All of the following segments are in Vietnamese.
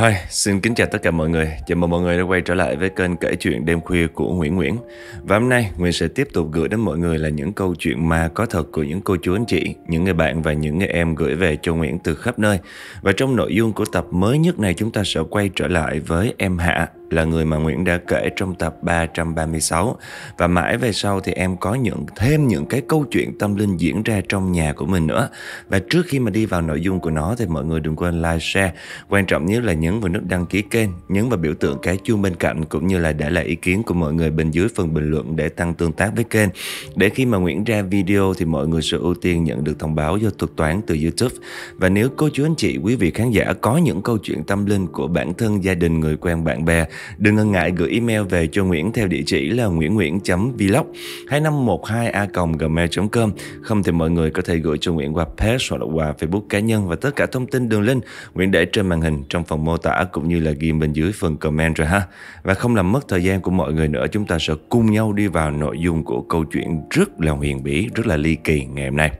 Hi, xin kính chào tất cả mọi người. Chào mừng mọi người đã quay trở lại với kênh kể chuyện đêm khuya của Nguyễn Nguyễn. Và hôm nay, Nguyễn sẽ tiếp tục gửi đến mọi người là những câu chuyện ma có thật của những cô chú anh chị, những người bạn và những người em gửi về cho Nguyễn từ khắp nơi. Và trong nội dung của tập mới nhất này, chúng ta sẽ quay trở lại với em Hạ, là người mà Nguyễn đã kể trong tập 336 và mãi về sau thì em có những thêm những cái câu chuyện tâm linh diễn ra trong nhà của mình nữa. Và trước khi mà đi vào nội dung của nó thì mọi người đừng quên like, share. Quan trọng nhất là nhấn vào nút đăng ký kênh, nhấn vào biểu tượng cái chuông bên cạnh cũng như là để lại ý kiến của mọi người bên dưới phần bình luận để tăng tương tác với kênh. Để khi mà Nguyễn ra video thì mọi người sẽ ưu tiên nhận được thông báo do thuật toán từ YouTube. Và nếu cô chú anh chị quý vị khán giả có những câu chuyện tâm linh của bản thân gia đình người quen bạn bè Đừng ngần ngại gửi email về cho Nguyễn theo địa chỉ là nguyễnnguyễn vlog 2512 2512a.gmail.com Không thì mọi người có thể gửi cho Nguyễn qua page hoặc là qua Facebook cá nhân và tất cả thông tin đường link Nguyễn để trên màn hình trong phần mô tả cũng như là ghi bên dưới phần comment rồi ha. Và không làm mất thời gian của mọi người nữa, chúng ta sẽ cùng nhau đi vào nội dung của câu chuyện rất là huyền bí, rất là ly kỳ ngày hôm nay.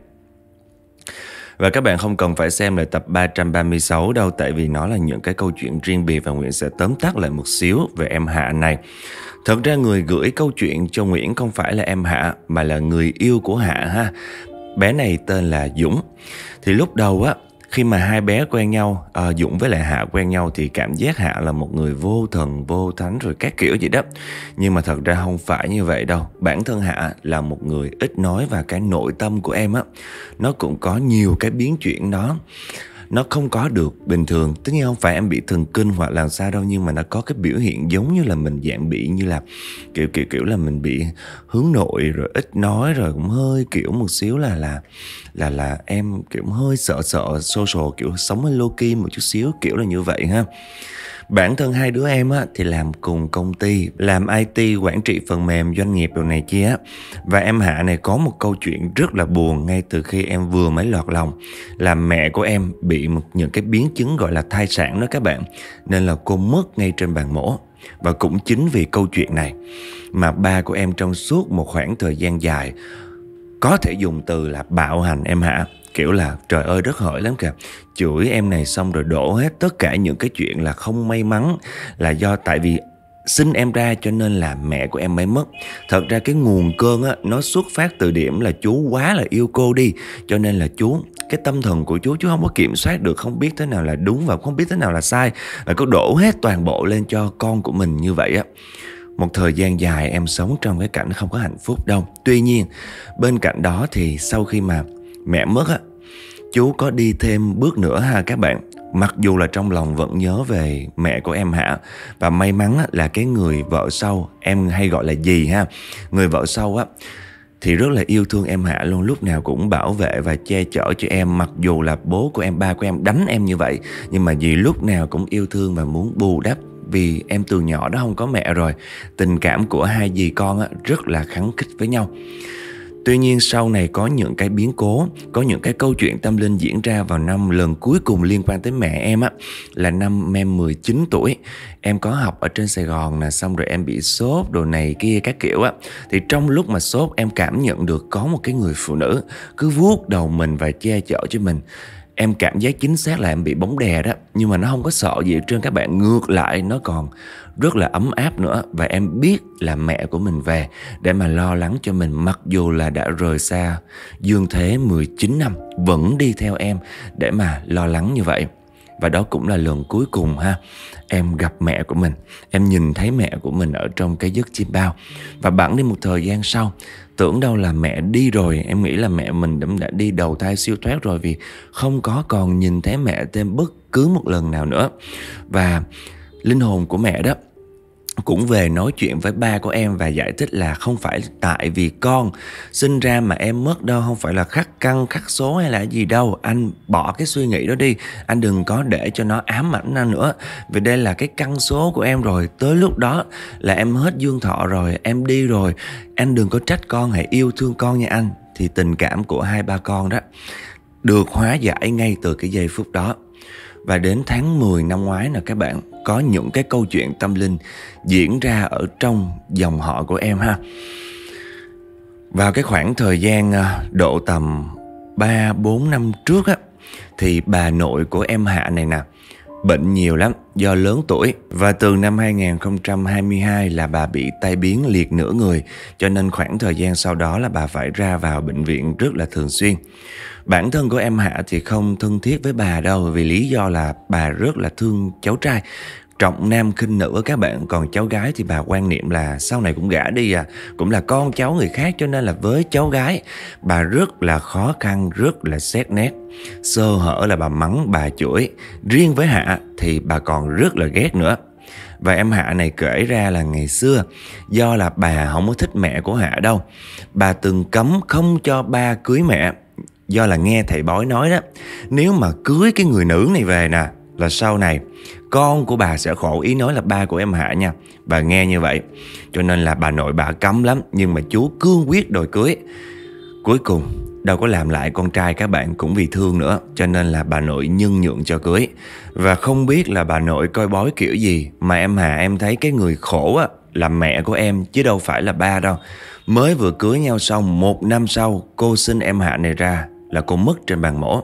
Và các bạn không cần phải xem lại tập 336 đâu tại vì nó là những cái câu chuyện riêng biệt và Nguyễn sẽ tóm tắt lại một xíu về em Hạ này. Thật ra người gửi câu chuyện cho Nguyễn không phải là em Hạ mà là người yêu của Hạ ha. Bé này tên là Dũng. Thì lúc đầu á khi mà hai bé quen nhau à, dũng với lại hạ quen nhau thì cảm giác hạ là một người vô thần vô thánh rồi các kiểu gì đó nhưng mà thật ra không phải như vậy đâu bản thân hạ là một người ít nói và cái nội tâm của em á nó cũng có nhiều cái biến chuyển đó nó không có được bình thường tất nhiên không phải em bị thần kinh hoặc làm sao đâu nhưng mà nó có cái biểu hiện giống như là mình dạng bị như là kiểu kiểu kiểu là mình bị hướng nội rồi ít nói rồi cũng hơi kiểu một xíu là là là là em kiểu hơi sợ sợ social kiểu sống hơi low key một chút xíu kiểu là như vậy ha Bản thân hai đứa em á, thì làm cùng công ty, làm IT, quản trị phần mềm, doanh nghiệp đồ này kia. Và em Hạ này có một câu chuyện rất là buồn ngay từ khi em vừa mới lọt lòng là mẹ của em bị một những cái biến chứng gọi là thai sản đó các bạn. Nên là cô mất ngay trên bàn mổ. Và cũng chính vì câu chuyện này mà ba của em trong suốt một khoảng thời gian dài có thể dùng từ là bạo hành em Hạ kiểu là trời ơi rất hỏi lắm kìa chửi em này xong rồi đổ hết tất cả những cái chuyện là không may mắn là do tại vì sinh em ra cho nên là mẹ của em mới mất thật ra cái nguồn cơn á nó xuất phát từ điểm là chú quá là yêu cô đi cho nên là chú cái tâm thần của chú chú không có kiểm soát được không biết thế nào là đúng và không biết thế nào là sai là có đổ hết toàn bộ lên cho con của mình như vậy á một thời gian dài em sống trong cái cảnh không có hạnh phúc đâu tuy nhiên bên cạnh đó thì sau khi mà mẹ mất á chú có đi thêm bước nữa ha các bạn mặc dù là trong lòng vẫn nhớ về mẹ của em hạ và may mắn là cái người vợ sau em hay gọi là gì ha người vợ sau á thì rất là yêu thương em Hạ luôn lúc nào cũng bảo vệ và che chở cho em mặc dù là bố của em ba của em đánh em như vậy nhưng mà dì lúc nào cũng yêu thương và muốn bù đắp vì em từ nhỏ đó không có mẹ rồi tình cảm của hai dì con rất là khắng khích với nhau Tuy nhiên sau này có những cái biến cố, có những cái câu chuyện tâm linh diễn ra vào năm lần cuối cùng liên quan tới mẹ em á là năm em 19 tuổi. Em có học ở trên Sài Gòn là xong rồi em bị sốt đồ này kia các kiểu á. Thì trong lúc mà sốt em cảm nhận được có một cái người phụ nữ cứ vuốt đầu mình và che chở cho mình. Em cảm giác chính xác là em bị bóng đè đó Nhưng mà nó không có sợ gì trên các bạn Ngược lại nó còn rất là ấm áp nữa Và em biết là mẹ của mình về Để mà lo lắng cho mình Mặc dù là đã rời xa Dương Thế 19 năm Vẫn đi theo em Để mà lo lắng như vậy và đó cũng là lần cuối cùng ha Em gặp mẹ của mình Em nhìn thấy mẹ của mình ở trong cái giấc chim bao Và bẵng đi một thời gian sau Tưởng đâu là mẹ đi rồi Em nghĩ là mẹ mình đã đi đầu thai siêu thoát rồi Vì không có còn nhìn thấy mẹ thêm bất cứ một lần nào nữa Và linh hồn của mẹ đó cũng về nói chuyện với ba của em và giải thích là không phải tại vì con sinh ra mà em mất đâu không phải là khắc căn khắc số hay là gì đâu anh bỏ cái suy nghĩ đó đi anh đừng có để cho nó ám ảnh ra nữa vì đây là cái căn số của em rồi tới lúc đó là em hết dương thọ rồi em đi rồi anh đừng có trách con hãy yêu thương con nha anh thì tình cảm của hai ba con đó được hóa giải ngay từ cái giây phút đó và đến tháng 10 năm ngoái là các bạn có những cái câu chuyện tâm linh diễn ra ở trong dòng họ của em ha. Vào cái khoảng thời gian à, độ tầm 3 4 năm trước á thì bà nội của em Hạ này nè Bệnh nhiều lắm do lớn tuổi và từ năm 2022 là bà bị tai biến liệt nửa người cho nên khoảng thời gian sau đó là bà phải ra vào bệnh viện rất là thường xuyên. Bản thân của em Hạ thì không thân thiết với bà đâu vì lý do là bà rất là thương cháu trai trọng nam khinh nữ các bạn còn cháu gái thì bà quan niệm là sau này cũng gả đi à cũng là con cháu người khác cho nên là với cháu gái bà rất là khó khăn rất là xét nét sơ hở là bà mắng bà chửi riêng với hạ thì bà còn rất là ghét nữa và em Hạ này kể ra là ngày xưa Do là bà không có thích mẹ của Hạ đâu Bà từng cấm không cho ba cưới mẹ Do là nghe thầy bói nói đó Nếu mà cưới cái người nữ này về nè là sau này con của bà sẽ khổ ý nói là ba của em Hạ nha. Bà nghe như vậy. Cho nên là bà nội bà cấm lắm nhưng mà chú cương quyết đòi cưới. Cuối cùng đâu có làm lại con trai các bạn cũng vì thương nữa cho nên là bà nội nhân nhượng cho cưới. Và không biết là bà nội coi bói kiểu gì mà em Hạ em thấy cái người khổ á là mẹ của em chứ đâu phải là ba đâu. Mới vừa cưới nhau xong một năm sau cô sinh em Hạ này ra là cô mất trên bàn mổ.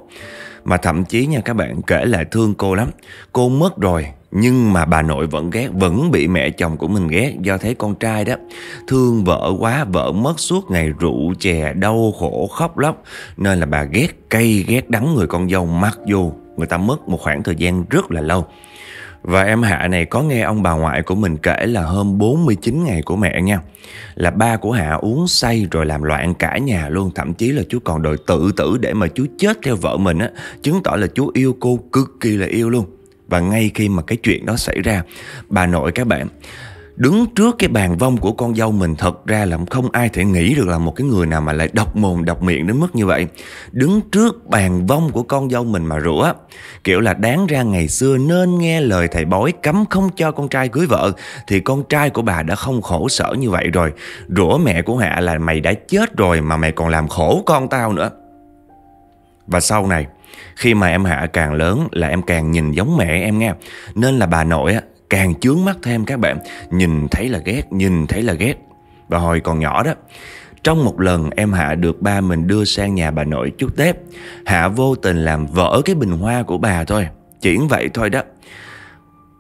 Mà thậm chí nha các bạn kể lại thương cô lắm Cô mất rồi nhưng mà bà nội vẫn ghét Vẫn bị mẹ chồng của mình ghét Do thấy con trai đó Thương vợ quá Vợ mất suốt ngày rượu chè Đau khổ khóc lóc Nên là bà ghét cay ghét đắng người con dâu Mặc dù người ta mất một khoảng thời gian rất là lâu và em Hạ này có nghe ông bà ngoại của mình kể là hôm 49 ngày của mẹ nha Là ba của Hạ uống say rồi làm loạn cả nhà luôn Thậm chí là chú còn đòi tự tử để mà chú chết theo vợ mình á Chứng tỏ là chú yêu cô cực kỳ là yêu luôn Và ngay khi mà cái chuyện đó xảy ra Bà nội các bạn đứng trước cái bàn vong của con dâu mình thật ra là không ai thể nghĩ được là một cái người nào mà lại độc mồm độc miệng đến mức như vậy đứng trước bàn vong của con dâu mình mà rủa kiểu là đáng ra ngày xưa nên nghe lời thầy bói cấm không cho con trai cưới vợ thì con trai của bà đã không khổ sở như vậy rồi rủa mẹ của hạ là mày đã chết rồi mà mày còn làm khổ con tao nữa và sau này khi mà em Hạ càng lớn là em càng nhìn giống mẹ em nghe Nên là bà nội á càng chướng mắt thêm các bạn Nhìn thấy là ghét, nhìn thấy là ghét Và hồi còn nhỏ đó Trong một lần em Hạ được ba mình đưa sang nhà bà nội chút tép Hạ vô tình làm vỡ cái bình hoa của bà thôi chỉ vậy thôi đó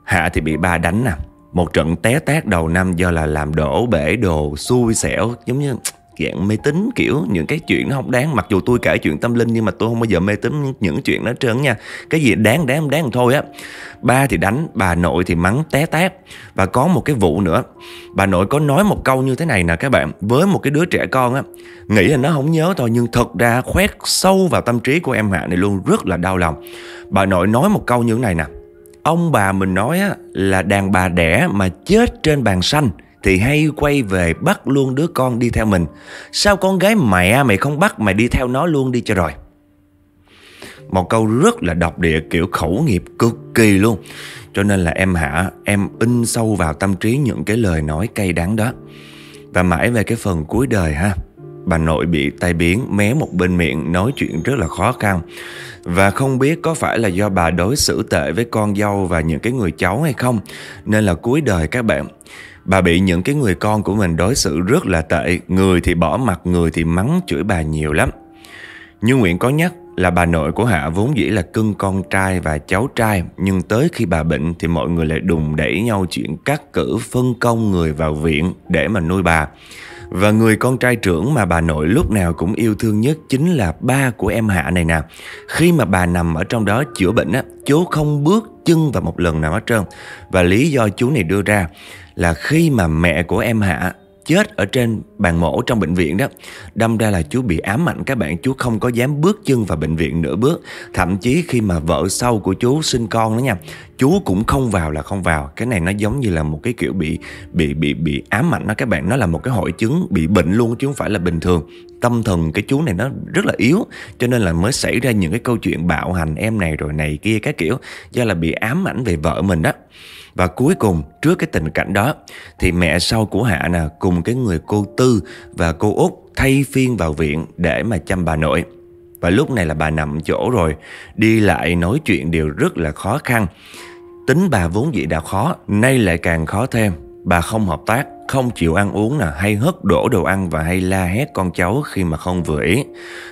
Hạ thì bị ba đánh nè Một trận té tát đầu năm do là làm đổ bể đồ xui xẻo Giống như dạng mê tín kiểu những cái chuyện nó không đáng mặc dù tôi kể chuyện tâm linh nhưng mà tôi không bao giờ mê tín những chuyện đó trơn nha cái gì đáng đáng đáng thôi á ba thì đánh bà nội thì mắng té tát và có một cái vụ nữa bà nội có nói một câu như thế này nè các bạn với một cái đứa trẻ con á nghĩ là nó không nhớ thôi nhưng thật ra khoét sâu vào tâm trí của em hạ này luôn rất là đau lòng bà nội nói một câu như thế này nè ông bà mình nói á là đàn bà đẻ mà chết trên bàn xanh thì hay quay về bắt luôn đứa con đi theo mình. Sao con gái mẹ mày không bắt mày đi theo nó luôn đi cho rồi. Một câu rất là độc địa kiểu khẩu nghiệp cực kỳ luôn. Cho nên là em hả, em in sâu vào tâm trí những cái lời nói cay đắng đó. Và mãi về cái phần cuối đời ha bà nội bị tai biến mé một bên miệng nói chuyện rất là khó khăn và không biết có phải là do bà đối xử tệ với con dâu và những cái người cháu hay không nên là cuối đời các bạn Bà bị những cái người con của mình đối xử rất là tệ, người thì bỏ mặt, người thì mắng, chửi bà nhiều lắm. Như Nguyễn có nhắc là bà nội của Hạ vốn dĩ là cưng con trai và cháu trai, nhưng tới khi bà bệnh thì mọi người lại đùng đẩy nhau chuyện cắt cử phân công người vào viện để mà nuôi bà. Và người con trai trưởng mà bà nội lúc nào cũng yêu thương nhất chính là ba của em Hạ này nè. Khi mà bà nằm ở trong đó chữa bệnh á, chú không bước chân vào một lần nào hết trơn. Và lý do chú này đưa ra là khi mà mẹ của em Hạ chết ở trên bàn mổ trong bệnh viện đó Đâm ra là chú bị ám ảnh các bạn Chú không có dám bước chân vào bệnh viện nửa bước Thậm chí khi mà vợ sau của chú sinh con đó nha Chú cũng không vào là không vào Cái này nó giống như là một cái kiểu bị bị bị bị ám ảnh đó các bạn Nó là một cái hội chứng bị bệnh luôn chứ không phải là bình thường Tâm thần cái chú này nó rất là yếu Cho nên là mới xảy ra những cái câu chuyện bạo hành em này rồi này kia các kiểu Do là bị ám ảnh về vợ mình đó và cuối cùng trước cái tình cảnh đó thì mẹ sau của Hạ nè cùng cái người cô Tư và cô Út thay phiên vào viện để mà chăm bà nội. Và lúc này là bà nằm chỗ rồi, đi lại nói chuyện đều rất là khó khăn. Tính bà vốn dĩ đã khó, nay lại càng khó thêm, bà không hợp tác không chịu ăn uống nè, hay hất đổ đồ ăn và hay la hét con cháu khi mà không vừa ý.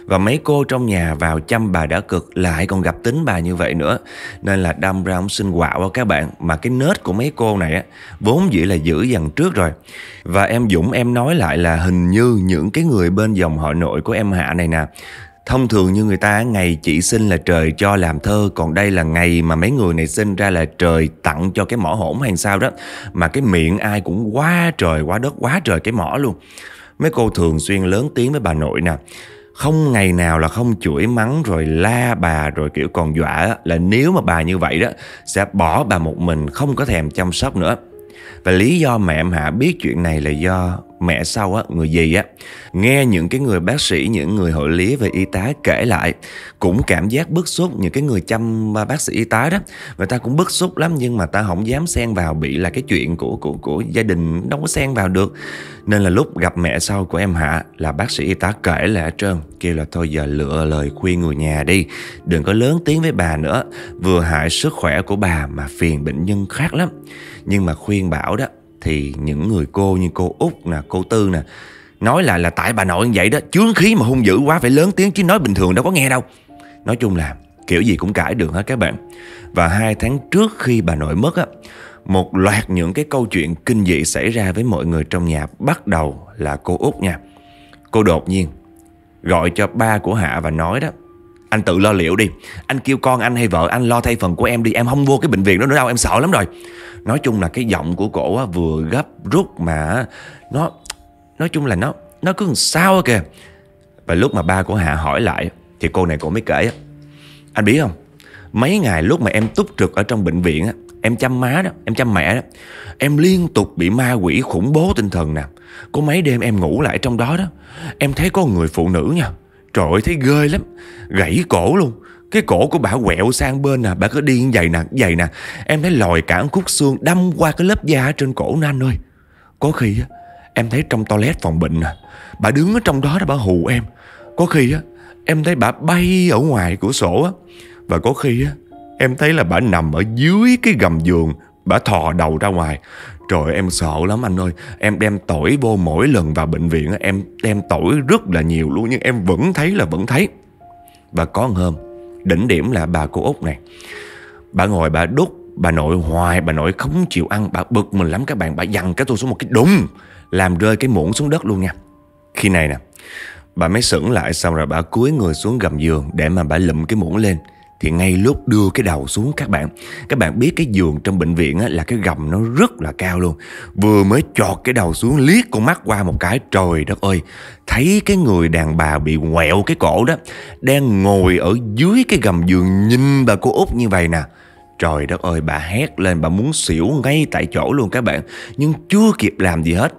Và mấy cô trong nhà vào chăm bà đã cực lại còn gặp tính bà như vậy nữa. Nên là đâm ra ông xin quạo wow các bạn. Mà cái nết của mấy cô này á, vốn dĩ là giữ dần trước rồi. Và em Dũng em nói lại là hình như những cái người bên dòng họ nội của em Hạ này nè Thông thường như người ta ngày chỉ sinh là trời cho làm thơ Còn đây là ngày mà mấy người này sinh ra là trời tặng cho cái mỏ hổn hay sao đó Mà cái miệng ai cũng quá trời quá đất quá trời cái mỏ luôn Mấy cô thường xuyên lớn tiếng với bà nội nè không ngày nào là không chửi mắng rồi la bà rồi kiểu còn dọa là nếu mà bà như vậy đó sẽ bỏ bà một mình không có thèm chăm sóc nữa. Và lý do mẹ em Hạ biết chuyện này là do mẹ sau á, người gì á, nghe những cái người bác sĩ, những người hội lý về y tá kể lại cũng cảm giác bức xúc những cái người chăm à, bác sĩ y tá đó, người ta cũng bức xúc lắm nhưng mà ta không dám xen vào bị là cái chuyện của của của gia đình đâu có xen vào được. Nên là lúc gặp mẹ sau của em Hạ là bác sĩ y tá kể lại hết trơn, kêu là thôi giờ lựa lời khuyên người nhà đi, đừng có lớn tiếng với bà nữa, vừa hại sức khỏe của bà mà phiền bệnh nhân khác lắm. Nhưng mà khuyên bảo đó thì những người cô như cô út nè cô tư nè nói là là tại bà nội như vậy đó chướng khí mà hung dữ quá phải lớn tiếng chứ nói bình thường đâu có nghe đâu nói chung là kiểu gì cũng cãi được hết các bạn và hai tháng trước khi bà nội mất á một loạt những cái câu chuyện kinh dị xảy ra với mọi người trong nhà bắt đầu là cô út nha cô đột nhiên gọi cho ba của hạ và nói đó anh tự lo liệu đi anh kêu con anh hay vợ anh lo thay phần của em đi em không vô cái bệnh viện đó nữa đâu em sợ lắm rồi nói chung là cái giọng của cổ á, vừa gấp rút mà nó nói chung là nó nó cứ sao kìa và lúc mà ba của hạ hỏi lại thì cô này cổ mới kể anh biết không mấy ngày lúc mà em túc trực ở trong bệnh viện á em chăm má đó em chăm mẹ đó em liên tục bị ma quỷ khủng bố tinh thần nè có mấy đêm em ngủ lại trong đó đó em thấy có người phụ nữ nha trời ơi thấy ghê lắm gãy cổ luôn cái cổ của bà quẹo sang bên nè à. Bà cứ đi như vậy nè vậy nè Em thấy lòi cả khúc xương đâm qua cái lớp da trên cổ nó anh ơi Có khi Em thấy trong toilet phòng bệnh nè Bà đứng ở trong đó đó bà hù em Có khi Em thấy bà bay ở ngoài cửa sổ Và có khi Em thấy là bà nằm ở dưới cái gầm giường Bà thò đầu ra ngoài Trời em sợ lắm anh ơi Em đem tỏi vô mỗi lần vào bệnh viện Em đem tỏi rất là nhiều luôn Nhưng em vẫn thấy là vẫn thấy Và có hôm Đỉnh điểm là bà cô Út này Bà ngồi bà đút Bà nội hoài bà nội không chịu ăn Bà bực mình lắm các bạn Bà dằn cái tôi xuống một cái đùng Làm rơi cái muỗng xuống đất luôn nha Khi này nè Bà mới sững lại xong rồi bà cúi người xuống gầm giường Để mà bà lụm cái muỗng lên thì ngay lúc đưa cái đầu xuống các bạn các bạn biết cái giường trong bệnh viện á, là cái gầm nó rất là cao luôn vừa mới chọt cái đầu xuống liếc con mắt qua một cái trời đất ơi thấy cái người đàn bà bị ngoẹo cái cổ đó đang ngồi ở dưới cái gầm giường nhìn bà cô út như vậy nè Trời đất ơi bà hét lên bà muốn xỉu ngay tại chỗ luôn các bạn Nhưng chưa kịp làm gì hết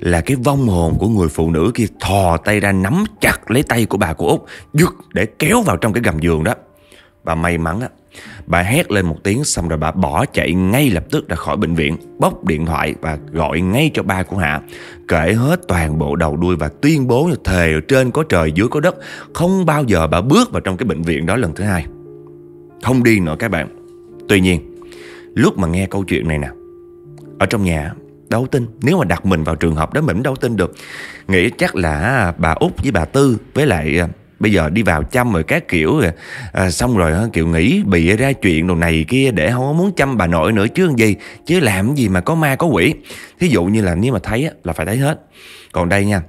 Là cái vong hồn của người phụ nữ kia thò tay ra nắm chặt lấy tay của bà cô Út Dứt để kéo vào trong cái gầm giường đó Bà may mắn á Bà hét lên một tiếng xong rồi bà bỏ chạy ngay lập tức ra khỏi bệnh viện Bóc điện thoại và gọi ngay cho ba của Hạ Kể hết toàn bộ đầu đuôi và tuyên bố thề trên có trời dưới có đất Không bao giờ bà bước vào trong cái bệnh viện đó lần thứ hai Không đi nữa các bạn Tuy nhiên lúc mà nghe câu chuyện này nè Ở trong nhà đâu tin Nếu mà đặt mình vào trường hợp đó mình đâu tin được Nghĩ chắc là bà Út với bà Tư với lại à, bây giờ đi vào chăm rồi các kiểu rồi. À, xong rồi kiểu nghĩ bị ra chuyện đồ này kia để không có muốn chăm bà nội nữa chứ gì chứ làm gì mà có ma có quỷ thí dụ như là nếu mà thấy là phải thấy hết còn đây nha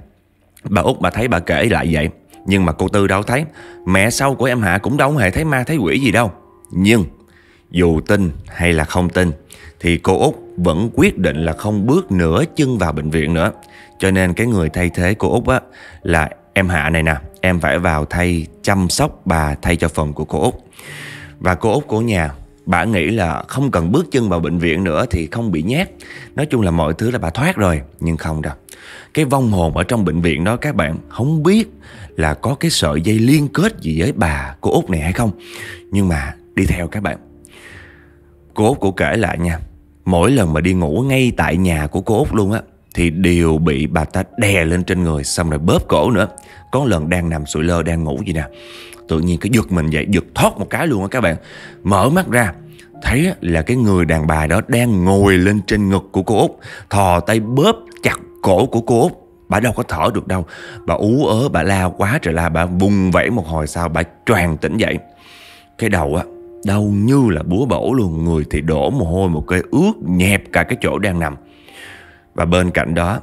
bà út bà thấy bà kể lại vậy nhưng mà cô tư đâu thấy mẹ sau của em hạ cũng đâu hề thấy ma thấy quỷ gì đâu nhưng dù tin hay là không tin thì cô út vẫn quyết định là không bước nửa chân vào bệnh viện nữa cho nên cái người thay thế cô út á là em hạ này nè em phải vào thay chăm sóc bà thay cho phần của cô Út. Và cô Út của nhà bà nghĩ là không cần bước chân vào bệnh viện nữa thì không bị nhát. Nói chung là mọi thứ là bà thoát rồi, nhưng không đâu. Cái vong hồn ở trong bệnh viện đó các bạn không biết là có cái sợi dây liên kết gì với bà cô Út này hay không. Nhưng mà đi theo các bạn. Cô Út của kể lại nha, mỗi lần mà đi ngủ ngay tại nhà của cô Út luôn á thì đều bị bà ta đè lên trên người xong rồi bóp cổ nữa. Có lần đang nằm sụi lơ đang ngủ vậy nè. Tự nhiên cái giật mình dậy, giật thoát một cái luôn á các bạn. Mở mắt ra thấy là cái người đàn bà đó đang ngồi lên trên ngực của cô Út, thò tay bóp chặt cổ của cô Út. Bà đâu có thở được đâu. Bà ú ớ, bà la quá trời la, bà bùng vẫy một hồi sau bà tràn tỉnh dậy. Cái đầu á đau như là búa bổ luôn, người thì đổ mồ hôi một cái ướt nhẹp cả cái chỗ đang nằm. Và bên cạnh đó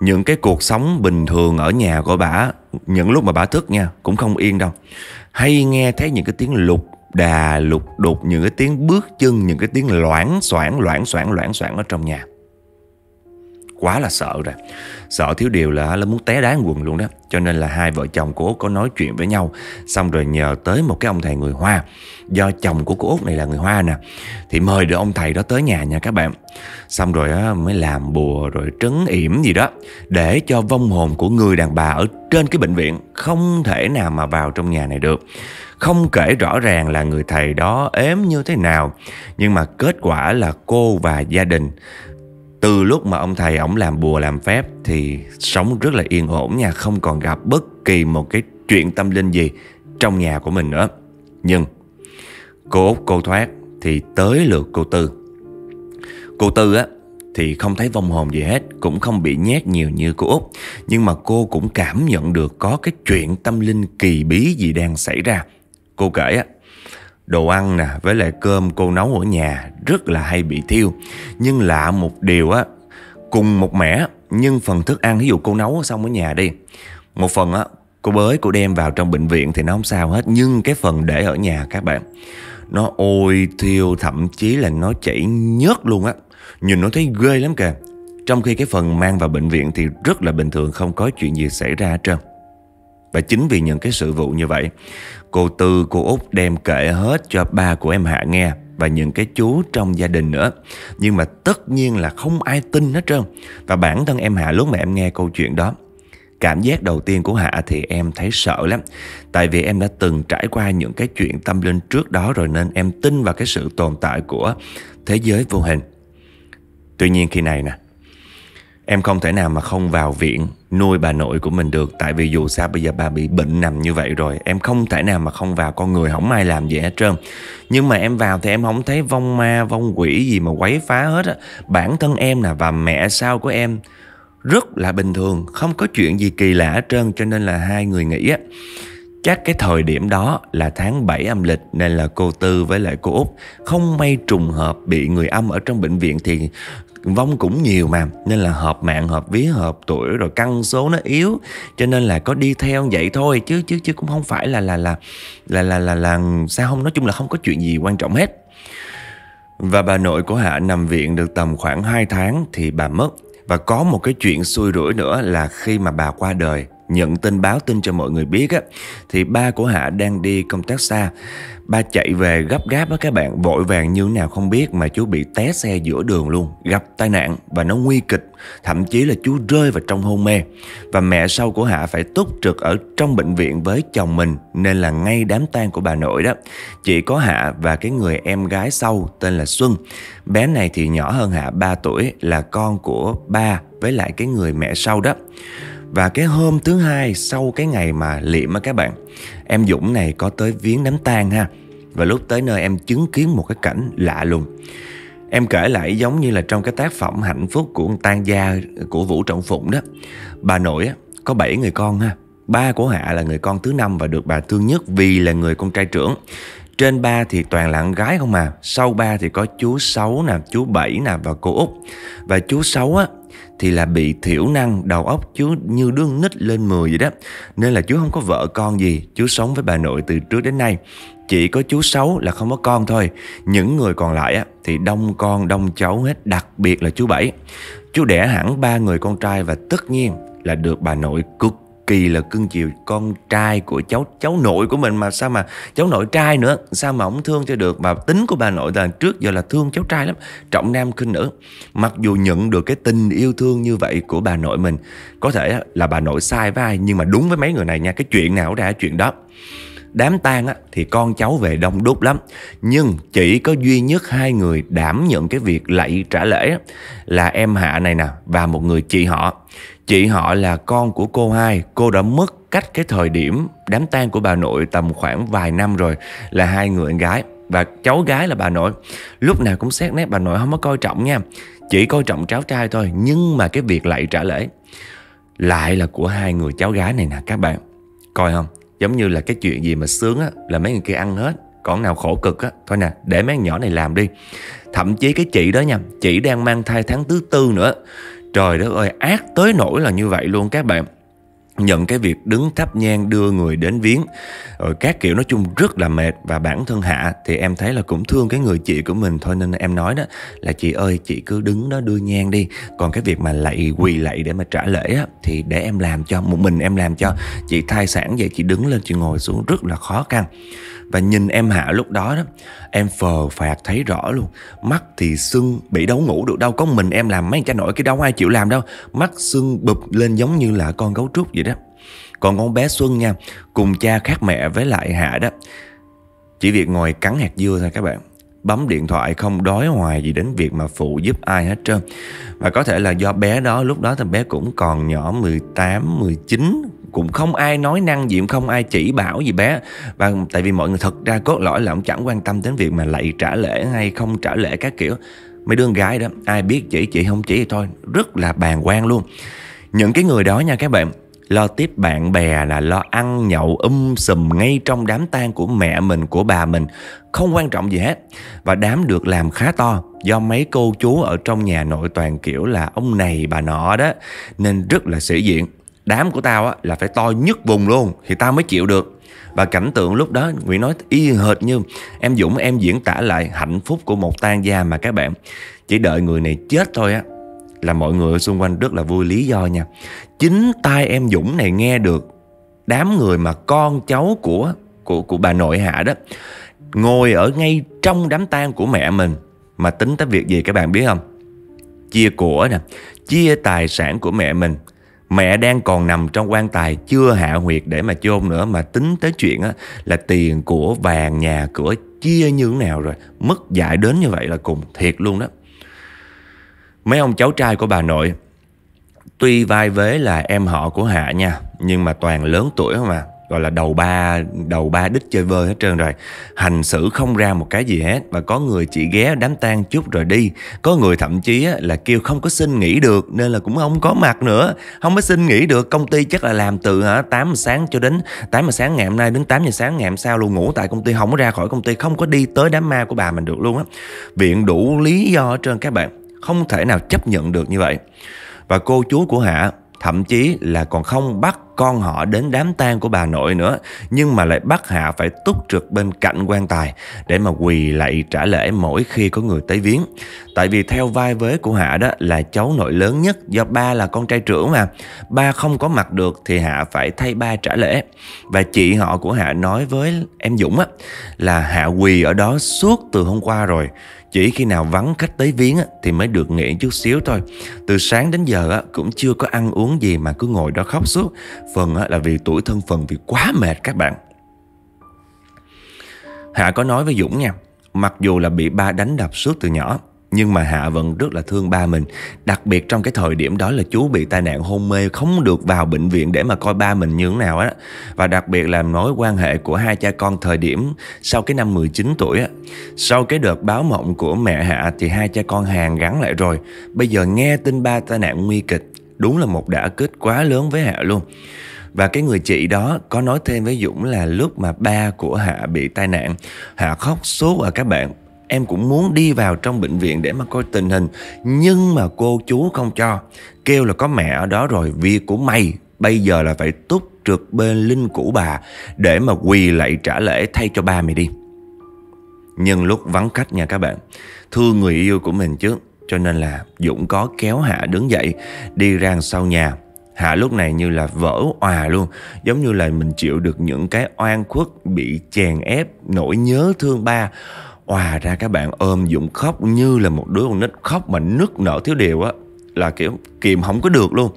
Những cái cuộc sống bình thường ở nhà của bà Những lúc mà bà thức nha Cũng không yên đâu Hay nghe thấy những cái tiếng lục đà lục đục Những cái tiếng bước chân Những cái tiếng loãng xoảng loãng xoảng loãng xoảng ở trong nhà quá là sợ rồi sợ thiếu điều là là muốn té đá quần luôn đó cho nên là hai vợ chồng cô út có nói chuyện với nhau xong rồi nhờ tới một cái ông thầy người hoa do chồng của cô út này là người hoa nè thì mời được ông thầy đó tới nhà nha các bạn xong rồi á, mới làm bùa rồi trấn yểm gì đó để cho vong hồn của người đàn bà ở trên cái bệnh viện không thể nào mà vào trong nhà này được không kể rõ ràng là người thầy đó ếm như thế nào nhưng mà kết quả là cô và gia đình từ lúc mà ông thầy ổng làm bùa làm phép thì sống rất là yên ổn nha, không còn gặp bất kỳ một cái chuyện tâm linh gì trong nhà của mình nữa. Nhưng cô Út cô thoát thì tới lượt cô Tư. Cô Tư á thì không thấy vong hồn gì hết, cũng không bị nhét nhiều như cô Út, nhưng mà cô cũng cảm nhận được có cái chuyện tâm linh kỳ bí gì đang xảy ra. Cô kể á Đồ ăn nè với lại cơm cô nấu ở nhà rất là hay bị thiêu Nhưng lạ một điều á Cùng một mẻ nhưng phần thức ăn ví dụ cô nấu xong ở nhà đi Một phần á cô bới cô đem vào trong bệnh viện thì nó không sao hết Nhưng cái phần để ở nhà các bạn Nó ôi thiêu thậm chí là nó chảy nhớt luôn á Nhìn nó thấy ghê lắm kìa Trong khi cái phần mang vào bệnh viện thì rất là bình thường không có chuyện gì xảy ra hết trơn và chính vì những cái sự vụ như vậy Cô Tư, cô Út đem kể hết cho ba của em Hạ nghe và những cái chú trong gia đình nữa. Nhưng mà tất nhiên là không ai tin hết trơn. Và bản thân em Hạ lúc mà em nghe câu chuyện đó, cảm giác đầu tiên của Hạ thì em thấy sợ lắm. Tại vì em đã từng trải qua những cái chuyện tâm linh trước đó rồi nên em tin vào cái sự tồn tại của thế giới vô hình. Tuy nhiên khi này nè, Em không thể nào mà không vào viện nuôi bà nội của mình được Tại vì dù sao bây giờ bà bị bệnh nằm như vậy rồi Em không thể nào mà không vào con người không ai làm gì hết trơn Nhưng mà em vào thì em không thấy vong ma, vong quỷ gì mà quấy phá hết á Bản thân em nè và mẹ sau của em rất là bình thường Không có chuyện gì kỳ lạ hết trơn cho nên là hai người nghĩ á Chắc cái thời điểm đó là tháng 7 âm lịch nên là cô Tư với lại cô Út không may trùng hợp bị người âm ở trong bệnh viện thì vong cũng nhiều mà nên là hợp mạng hợp vía hợp tuổi rồi căn số nó yếu cho nên là có đi theo vậy thôi chứ chứ chứ cũng không phải là là là là là là, là sao không nói chung là không có chuyện gì quan trọng hết và bà nội của Hạ nằm viện được tầm khoảng 2 tháng thì bà mất và có một cái chuyện xui rủi nữa là khi mà bà qua đời nhận tin báo tin cho mọi người biết á thì ba của Hạ đang đi công tác xa. Ba chạy về gấp gáp á các bạn, vội vàng như nào không biết mà chú bị té xe giữa đường luôn, gặp tai nạn và nó nguy kịch, thậm chí là chú rơi vào trong hôn mê. Và mẹ sau của Hạ phải túc trực ở trong bệnh viện với chồng mình nên là ngay đám tang của bà nội đó, chỉ có Hạ và cái người em gái sau tên là Xuân. Bé này thì nhỏ hơn Hạ 3 tuổi là con của ba với lại cái người mẹ sau đó. Và cái hôm thứ hai sau cái ngày mà liệm á các bạn Em Dũng này có tới viếng đám tang ha Và lúc tới nơi em chứng kiến một cái cảnh lạ luôn Em kể lại giống như là trong cái tác phẩm Hạnh phúc của tan gia của Vũ Trọng Phụng đó Bà nội á, có 7 người con ha Ba của Hạ là người con thứ năm và được bà thương nhất vì là người con trai trưởng trên ba thì toàn là gái không mà Sau ba thì có chú Sáu nè, chú Bảy nè và cô Út Và chú Sáu á thì là bị thiểu năng đầu óc chú như đứa nít lên 10 vậy đó nên là chú không có vợ con gì chú sống với bà nội từ trước đến nay chỉ có chú xấu là không có con thôi Những người còn lại á, thì đông con đông cháu hết Đặc biệt là chú Bảy Chú đẻ hẳn ba người con trai Và tất nhiên là được bà nội cực kỳ là cưng chiều con trai của cháu cháu nội của mình mà sao mà cháu nội trai nữa sao mà không thương cho được mà tính của bà nội là trước giờ là thương cháu trai lắm trọng nam khinh nữ mặc dù nhận được cái tình yêu thương như vậy của bà nội mình có thể là bà nội sai với ai nhưng mà đúng với mấy người này nha cái chuyện nào ra chuyện đó Đám tang á, thì con cháu về đông đúc lắm Nhưng chỉ có duy nhất hai người đảm nhận cái việc lạy trả lễ Là em Hạ này nè và một người chị họ Chị họ là con của cô hai Cô đã mất cách cái thời điểm đám tang của bà nội tầm khoảng vài năm rồi Là hai người anh gái và cháu gái là bà nội Lúc nào cũng xét nét bà nội không có coi trọng nha Chỉ coi trọng cháu trai thôi Nhưng mà cái việc lạy trả lễ Lại là của hai người cháu gái này nè các bạn Coi không Giống như là cái chuyện gì mà sướng á, là mấy người kia ăn hết Còn nào khổ cực á, thôi nè, để mấy nhỏ này làm đi Thậm chí cái chị đó nha, chị đang mang thai tháng thứ tư nữa Trời đất ơi, ác tới nỗi là như vậy luôn các bạn nhận cái việc đứng thắp nhang đưa người đến viếng rồi các kiểu nói chung rất là mệt và bản thân hạ thì em thấy là cũng thương cái người chị của mình thôi nên em nói đó là chị ơi chị cứ đứng đó đưa nhang đi còn cái việc mà lạy quỳ lạy để mà trả lễ á, thì để em làm cho một mình em làm cho chị thai sản vậy chị đứng lên chị ngồi xuống rất là khó khăn và nhìn em Hạ lúc đó đó Em phờ phạt thấy rõ luôn Mắt thì sưng bị đấu ngủ được đâu Có mình em làm mấy cha nội cái đâu ai chịu làm đâu Mắt sưng bụp lên giống như là con gấu trúc vậy đó Còn con bé Xuân nha Cùng cha khác mẹ với lại Hạ đó Chỉ việc ngồi cắn hạt dưa thôi các bạn bấm điện thoại không đói hoài gì đến việc mà phụ giúp ai hết trơn. Và có thể là do bé đó lúc đó thì bé cũng còn nhỏ 18, 19 cũng không ai nói năng gì cũng không ai chỉ bảo gì bé và tại vì mọi người thật ra cốt lõi là ông chẳng quan tâm đến việc mà lạy trả lễ hay không trả lễ các kiểu mấy đứa gái đó ai biết chỉ chị không chỉ thì thôi rất là bàng quan luôn những cái người đó nha các bạn lo tiếp bạn bè là lo ăn nhậu um sùm ngay trong đám tang của mẹ mình của bà mình không quan trọng gì hết và đám được làm khá to do mấy cô chú ở trong nhà nội toàn kiểu là ông này bà nọ đó nên rất là sĩ diện đám của tao á, là phải to nhất vùng luôn thì tao mới chịu được và cảnh tượng lúc đó Nguyễn nói y hệt như em Dũng em diễn tả lại hạnh phúc của một tang gia mà các bạn chỉ đợi người này chết thôi á là mọi người xung quanh rất là vui lý do nha chính tai em Dũng này nghe được đám người mà con cháu của của của bà nội Hạ đó ngồi ở ngay trong đám tang của mẹ mình mà tính tới việc gì các bạn biết không chia của nè chia tài sản của mẹ mình Mẹ đang còn nằm trong quan tài chưa hạ huyệt để mà chôn nữa mà tính tới chuyện á, là tiền của vàng nhà cửa chia như thế nào rồi. Mất dạy đến như vậy là cùng thiệt luôn đó. Mấy ông cháu trai của bà nội Tuy vai vế là em họ của Hạ nha Nhưng mà toàn lớn tuổi mà gọi là đầu ba đầu ba đích chơi vơi hết trơn rồi hành xử không ra một cái gì hết và có người chỉ ghé đám tang chút rồi đi có người thậm chí là kêu không có xin nghỉ được nên là cũng không có mặt nữa không có xin nghỉ được công ty chắc là làm từ hả 8 giờ sáng cho đến tám giờ sáng ngày hôm nay đến tám giờ sáng ngày hôm sau luôn ngủ tại công ty không có ra khỏi công ty không có đi tới đám ma của bà mình được luôn á viện đủ lý do hết trơn các bạn không thể nào chấp nhận được như vậy và cô chú của hạ thậm chí là còn không bắt con họ đến đám tang của bà nội nữa nhưng mà lại bắt Hạ phải túc trực bên cạnh quan tài để mà quỳ lại trả lễ mỗi khi có người tới viếng. Tại vì theo vai vế của Hạ đó là cháu nội lớn nhất do ba là con trai trưởng mà. Ba không có mặt được thì Hạ phải thay ba trả lễ. Và chị họ của Hạ nói với em Dũng á là Hạ quỳ ở đó suốt từ hôm qua rồi chỉ khi nào vắng khách tới viếng thì mới được nghỉ chút xíu thôi. Từ sáng đến giờ cũng chưa có ăn uống gì mà cứ ngồi đó khóc suốt. Phần là vì tuổi thân phần vì quá mệt các bạn. Hạ có nói với Dũng nha, mặc dù là bị ba đánh đập suốt từ nhỏ nhưng mà Hạ vẫn rất là thương ba mình Đặc biệt trong cái thời điểm đó là chú bị tai nạn hôn mê Không được vào bệnh viện để mà coi ba mình như thế nào á Và đặc biệt là mối quan hệ của hai cha con thời điểm Sau cái năm 19 tuổi á Sau cái đợt báo mộng của mẹ Hạ Thì hai cha con hàng gắn lại rồi Bây giờ nghe tin ba tai nạn nguy kịch Đúng là một đả kích quá lớn với Hạ luôn và cái người chị đó có nói thêm với Dũng là lúc mà ba của Hạ bị tai nạn Hạ khóc sốt à các bạn em cũng muốn đi vào trong bệnh viện để mà coi tình hình nhưng mà cô chú không cho kêu là có mẹ ở đó rồi việc của mày bây giờ là phải túc trượt bên linh cũ bà để mà quỳ lại trả lễ thay cho ba mày đi nhưng lúc vắng khách nha các bạn thương người yêu của mình chứ cho nên là Dũng có kéo Hạ đứng dậy Đi ra sau nhà Hạ lúc này như là vỡ òa luôn Giống như là mình chịu được những cái oan khuất Bị chèn ép Nỗi nhớ thương ba Hòa ra các bạn ôm Dũng khóc như là một đứa con nít khóc mà nức nở thiếu điều á Là kiểu kìm không có được luôn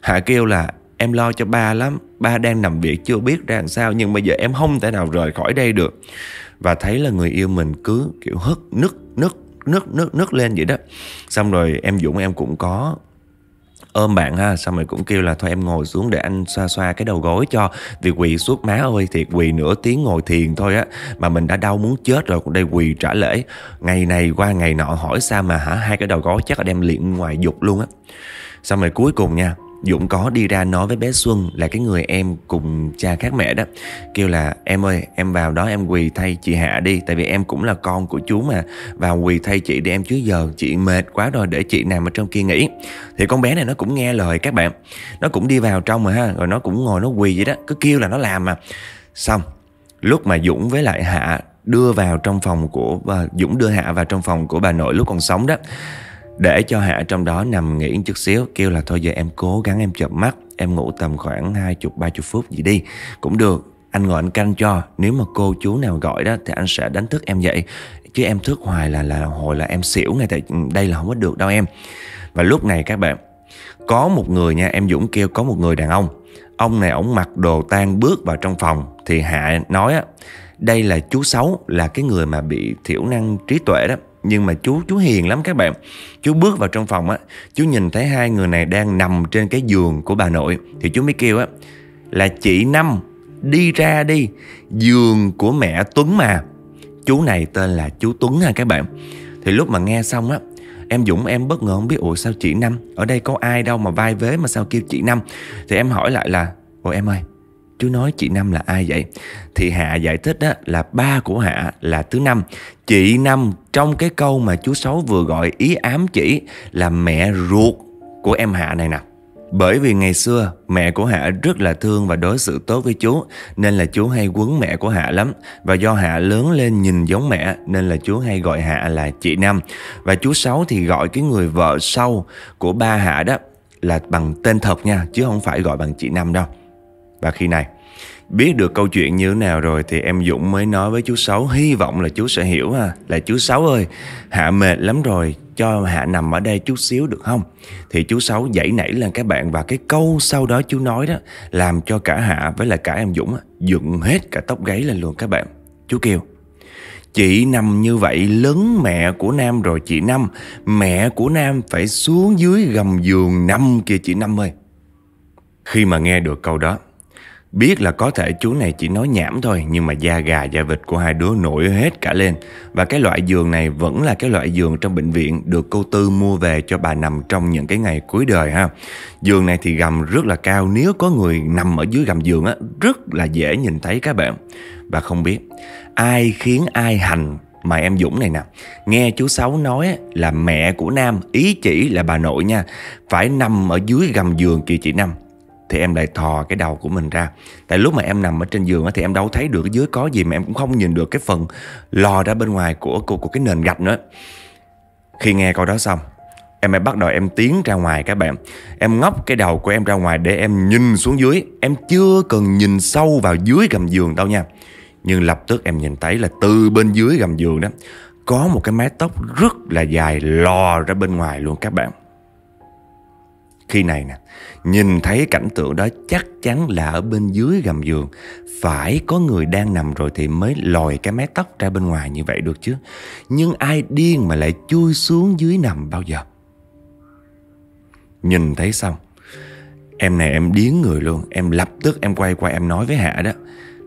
Hạ kêu là em lo cho ba lắm Ba đang nằm viện chưa biết ra làm sao Nhưng bây giờ em không thể nào rời khỏi đây được Và thấy là người yêu mình cứ kiểu hất nức nức nức nức nức lên vậy đó Xong rồi em Dũng em cũng có ôm bạn ha xong rồi cũng kêu là thôi em ngồi xuống để anh xoa xoa cái đầu gối cho vì quỳ suốt má ơi thiệt quỳ nửa tiếng ngồi thiền thôi á mà mình đã đau muốn chết rồi còn đây quỳ trả lễ ngày này qua ngày nọ hỏi sao mà hả hai cái đầu gối chắc là đem liệm ngoài dục luôn á xong rồi cuối cùng nha Dũng có đi ra nói với bé Xuân là cái người em cùng cha khác mẹ đó Kêu là em ơi em vào đó em quỳ thay chị Hạ đi Tại vì em cũng là con của chú mà Vào quỳ thay chị đi em chứ giờ chị mệt quá rồi để chị nằm ở trong kia nghỉ Thì con bé này nó cũng nghe lời các bạn Nó cũng đi vào trong mà ha Rồi nó cũng ngồi nó quỳ vậy đó Cứ kêu là nó làm mà Xong lúc mà Dũng với lại Hạ đưa vào trong phòng của ờ, Dũng đưa Hạ vào trong phòng của bà nội lúc còn sống đó để cho Hạ trong đó nằm nghỉ chút xíu Kêu là thôi giờ em cố gắng em chợp mắt Em ngủ tầm khoảng 20-30 phút gì đi Cũng được Anh ngồi anh canh cho Nếu mà cô chú nào gọi đó Thì anh sẽ đánh thức em dậy Chứ em thức hoài là là hồi là em xỉu ngay Tại đây là không có được đâu em Và lúc này các bạn Có một người nha em Dũng kêu có một người đàn ông Ông này ổng mặc đồ tan bước vào trong phòng Thì Hạ nói á Đây là chú Sáu Là cái người mà bị thiểu năng trí tuệ đó nhưng mà chú chú hiền lắm các bạn chú bước vào trong phòng á chú nhìn thấy hai người này đang nằm trên cái giường của bà nội thì chú mới kêu á là chị năm đi ra đi giường của mẹ tuấn mà chú này tên là chú tuấn ha các bạn thì lúc mà nghe xong á Em Dũng em bất ngờ không biết Ủa sao chị Năm Ở đây có ai đâu mà vai vế mà sao kêu chị Năm Thì em hỏi lại là Ủa em ơi Chú nói chị Năm là ai vậy? Thì Hạ giải thích đó là ba của Hạ là thứ Năm. Chị Năm trong cái câu mà chú Sáu vừa gọi ý ám chỉ là mẹ ruột của em Hạ này nè. Bởi vì ngày xưa mẹ của Hạ rất là thương và đối xử tốt với chú Nên là chú hay quấn mẹ của Hạ lắm Và do Hạ lớn lên nhìn giống mẹ Nên là chú hay gọi Hạ là chị Năm Và chú Sáu thì gọi cái người vợ sau của ba Hạ đó Là bằng tên thật nha Chứ không phải gọi bằng chị Năm đâu và khi này, biết được câu chuyện như thế nào rồi thì em Dũng mới nói với chú Sáu hy vọng là chú sẽ hiểu ha. Là chú Sáu ơi, Hạ mệt lắm rồi, cho Hạ nằm ở đây chút xíu được không? Thì chú Sáu dãy nảy lên các bạn và cái câu sau đó chú nói đó làm cho cả Hạ với là cả em Dũng dựng hết cả tóc gáy lên luôn các bạn. Chú kêu Chị nằm như vậy lớn mẹ của Nam rồi chị Năm Mẹ của Nam phải xuống dưới gầm giường Năm kia chị Năm ơi Khi mà nghe được câu đó Biết là có thể chú này chỉ nói nhảm thôi Nhưng mà da gà da vịt của hai đứa nổi hết cả lên Và cái loại giường này vẫn là cái loại giường trong bệnh viện Được cô Tư mua về cho bà nằm trong những cái ngày cuối đời ha Giường này thì gầm rất là cao Nếu có người nằm ở dưới gầm giường á Rất là dễ nhìn thấy các bạn Và không biết ai khiến ai hành mà em Dũng này nè Nghe chú Sáu nói là mẹ của Nam Ý chỉ là bà nội nha Phải nằm ở dưới gầm giường kìa chị Năm thì em lại thò cái đầu của mình ra tại lúc mà em nằm ở trên giường thì em đâu thấy được dưới có gì mà em cũng không nhìn được cái phần lò ra bên ngoài của của, của cái nền gạch nữa khi nghe câu đó xong Em mới bắt đầu em tiến ra ngoài các bạn Em ngóc cái đầu của em ra ngoài để em nhìn xuống dưới Em chưa cần nhìn sâu vào dưới gầm giường đâu nha Nhưng lập tức em nhìn thấy là từ bên dưới gầm giường đó Có một cái mái tóc rất là dài lò ra bên ngoài luôn các bạn khi này nè, nhìn thấy cảnh tượng đó chắc chắn là ở bên dưới gầm giường Phải có người đang nằm rồi thì mới lòi cái mái tóc ra bên ngoài như vậy được chứ Nhưng ai điên mà lại chui xuống dưới nằm bao giờ Nhìn thấy xong Em này em điến người luôn Em lập tức em quay qua em nói với Hạ đó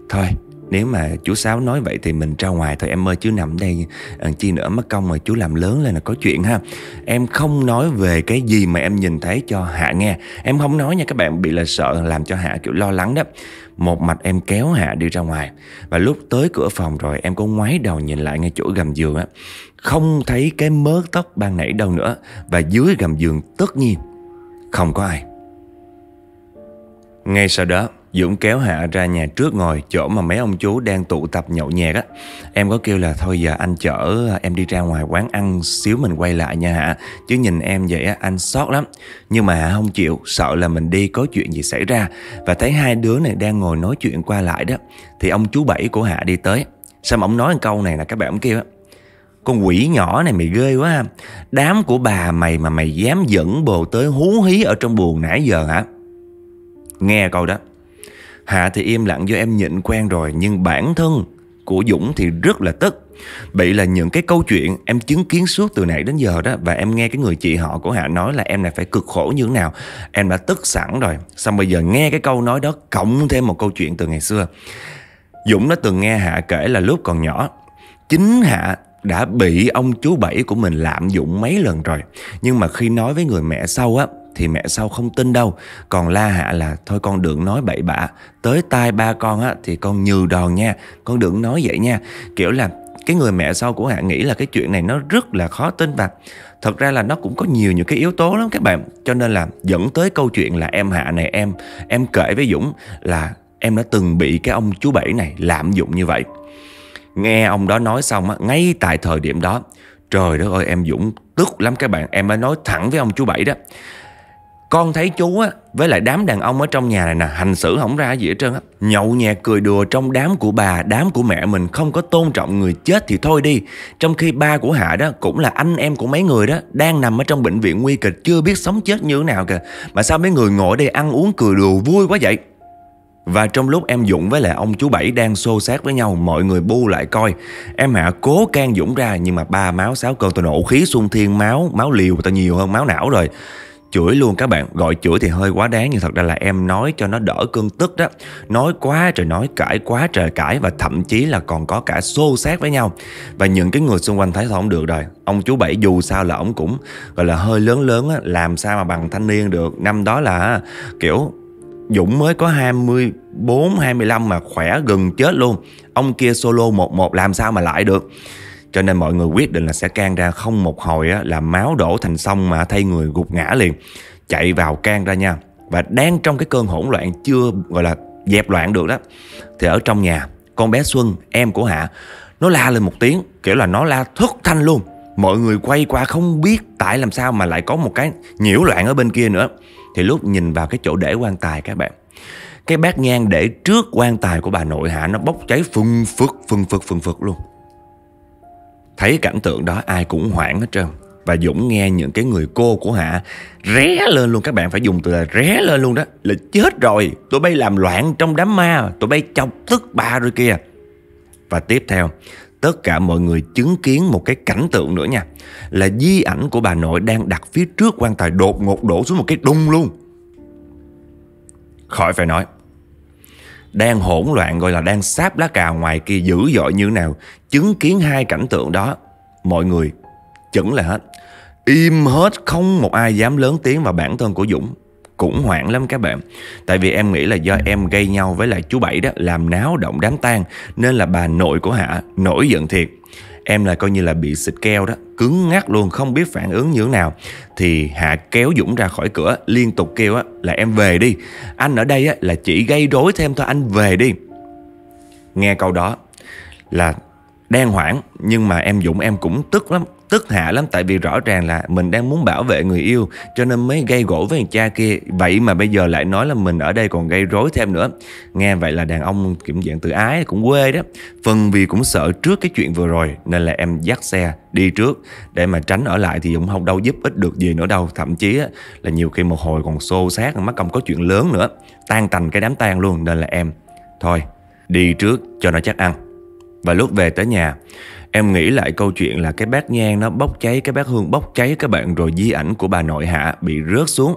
Thôi nếu mà chú Sáu nói vậy thì mình ra ngoài thôi em ơi chú nằm đây ờ, chi nữa mất công mà chú làm lớn lên là có chuyện ha. Em không nói về cái gì mà em nhìn thấy cho Hạ nghe. Em không nói nha các bạn bị là sợ làm cho Hạ kiểu lo lắng đó. Một mạch em kéo Hạ đi ra ngoài Và lúc tới cửa phòng rồi em có ngoái đầu nhìn lại ngay chỗ gầm giường á Không thấy cái mớ tóc ban nãy đâu nữa Và dưới gầm giường tất nhiên không có ai Ngay sau đó Dũng kéo Hạ ra nhà trước ngồi chỗ mà mấy ông chú đang tụ tập nhậu nhẹt á. Em có kêu là thôi giờ anh chở à, em đi ra ngoài quán ăn xíu mình quay lại nha Hạ. Chứ nhìn em vậy á anh sót lắm. Nhưng mà Hạ không chịu, sợ là mình đi có chuyện gì xảy ra. Và thấy hai đứa này đang ngồi nói chuyện qua lại đó. Thì ông chú Bảy của Hạ đi tới. sao mà ông nói câu này là các bạn ông kêu á. Con quỷ nhỏ này mày ghê quá ha. Đám của bà mày mà mày dám dẫn bồ tới hú hí ở trong buồn nãy giờ hả? Nghe câu đó Hạ thì im lặng do em nhịn quen rồi Nhưng bản thân của Dũng thì rất là tức Bị là những cái câu chuyện em chứng kiến suốt từ nãy đến giờ đó Và em nghe cái người chị họ của Hạ nói là em này phải cực khổ như thế nào Em đã tức sẵn rồi Xong bây giờ nghe cái câu nói đó cộng thêm một câu chuyện từ ngày xưa Dũng nó từng nghe Hạ kể là lúc còn nhỏ Chính Hạ đã bị ông chú Bảy của mình lạm dụng mấy lần rồi Nhưng mà khi nói với người mẹ sau á thì mẹ sau không tin đâu còn la hạ là thôi con đừng nói bậy bạ tới tai ba con á thì con nhừ đòn nha con đừng nói vậy nha kiểu là cái người mẹ sau của hạ nghĩ là cái chuyện này nó rất là khó tin và thật ra là nó cũng có nhiều những cái yếu tố lắm các bạn cho nên là dẫn tới câu chuyện là em hạ này em em kể với dũng là em đã từng bị cái ông chú bảy này lạm dụng như vậy nghe ông đó nói xong á ngay tại thời điểm đó trời đất ơi em dũng tức lắm các bạn em mới nói thẳng với ông chú bảy đó con thấy chú á với lại đám đàn ông ở trong nhà này nè hành xử không ra gì hết trơn á. Nhậu nhẹt cười đùa trong đám của bà, đám của mẹ mình không có tôn trọng người chết thì thôi đi. Trong khi ba của Hạ đó cũng là anh em của mấy người đó đang nằm ở trong bệnh viện nguy kịch chưa biết sống chết như thế nào kìa. Mà sao mấy người ngồi đây ăn uống cười đùa vui quá vậy? Và trong lúc em Dũng với lại ông chú Bảy đang xô xát với nhau Mọi người bu lại coi Em Hạ cố can Dũng ra Nhưng mà ba máu sáu cơn tôi nổ khí xung thiên máu Máu liều tao nhiều hơn máu não rồi chửi luôn các bạn gọi chửi thì hơi quá đáng nhưng thật ra là em nói cho nó đỡ cơn tức đó nói quá trời nói cãi quá trời cãi và thậm chí là còn có cả xô xát với nhau và những cái người xung quanh thấy thôi không được rồi ông chú bảy dù sao là ông cũng gọi là hơi lớn lớn á, làm sao mà bằng thanh niên được năm đó là kiểu Dũng mới có 24, 25 mà khỏe gần chết luôn Ông kia solo 1-1 làm sao mà lại được cho nên mọi người quyết định là sẽ can ra không một hồi á, là máu đổ thành sông mà thay người gục ngã liền. Chạy vào can ra nha. Và đang trong cái cơn hỗn loạn chưa gọi là dẹp loạn được đó. Thì ở trong nhà con bé Xuân em của Hạ nó la lên một tiếng kiểu là nó la thất thanh luôn. Mọi người quay qua không biết tại làm sao mà lại có một cái nhiễu loạn ở bên kia nữa. Thì lúc nhìn vào cái chỗ để quan tài các bạn cái bát nhang để trước quan tài của bà nội hạ nó bốc cháy phừng phực phừng phực phừng phực luôn Thấy cảnh tượng đó ai cũng hoảng hết trơn Và Dũng nghe những cái người cô của Hạ Ré lên luôn các bạn phải dùng từ là ré lên luôn đó Là chết rồi Tụi bay làm loạn trong đám ma Tụi bay chọc tức bà rồi kia Và tiếp theo tất cả mọi người chứng kiến một cái cảnh tượng nữa nha Là di ảnh của bà nội đang đặt phía trước quan tài đột ngột đổ xuống một cái đung luôn Khỏi phải nói đang hỗn loạn gọi là đang sáp lá cà ngoài kia dữ dội như nào chứng kiến hai cảnh tượng đó mọi người chững là hết im hết không một ai dám lớn tiếng vào bản thân của Dũng cũng hoảng lắm các bạn Tại vì em nghĩ là do em gây nhau với lại chú Bảy đó Làm náo động đám tang Nên là bà nội của Hạ nổi giận thiệt em là coi như là bị xịt keo đó cứng ngắc luôn không biết phản ứng như thế nào thì hạ kéo dũng ra khỏi cửa liên tục kêu á là em về đi anh ở đây á là chỉ gây rối thêm thôi anh về đi nghe câu đó là đang hoảng nhưng mà em dũng em cũng tức lắm tức hạ lắm tại vì rõ ràng là mình đang muốn bảo vệ người yêu cho nên mới gây gỗ với thằng cha kia vậy mà bây giờ lại nói là mình ở đây còn gây rối thêm nữa nghe vậy là đàn ông kiểm dạng tự ái cũng quê đó phần vì cũng sợ trước cái chuyện vừa rồi nên là em dắt xe đi trước để mà tránh ở lại thì cũng không đâu giúp ích được gì nữa đâu thậm chí là nhiều khi một hồi còn xô xát mắt công có chuyện lớn nữa tan tành cái đám tang luôn nên là em thôi đi trước cho nó chắc ăn và lúc về tới nhà Em nghĩ lại câu chuyện là cái bát nhang nó bốc cháy, cái bát hương bốc cháy các bạn rồi di ảnh của bà nội hạ bị rớt xuống.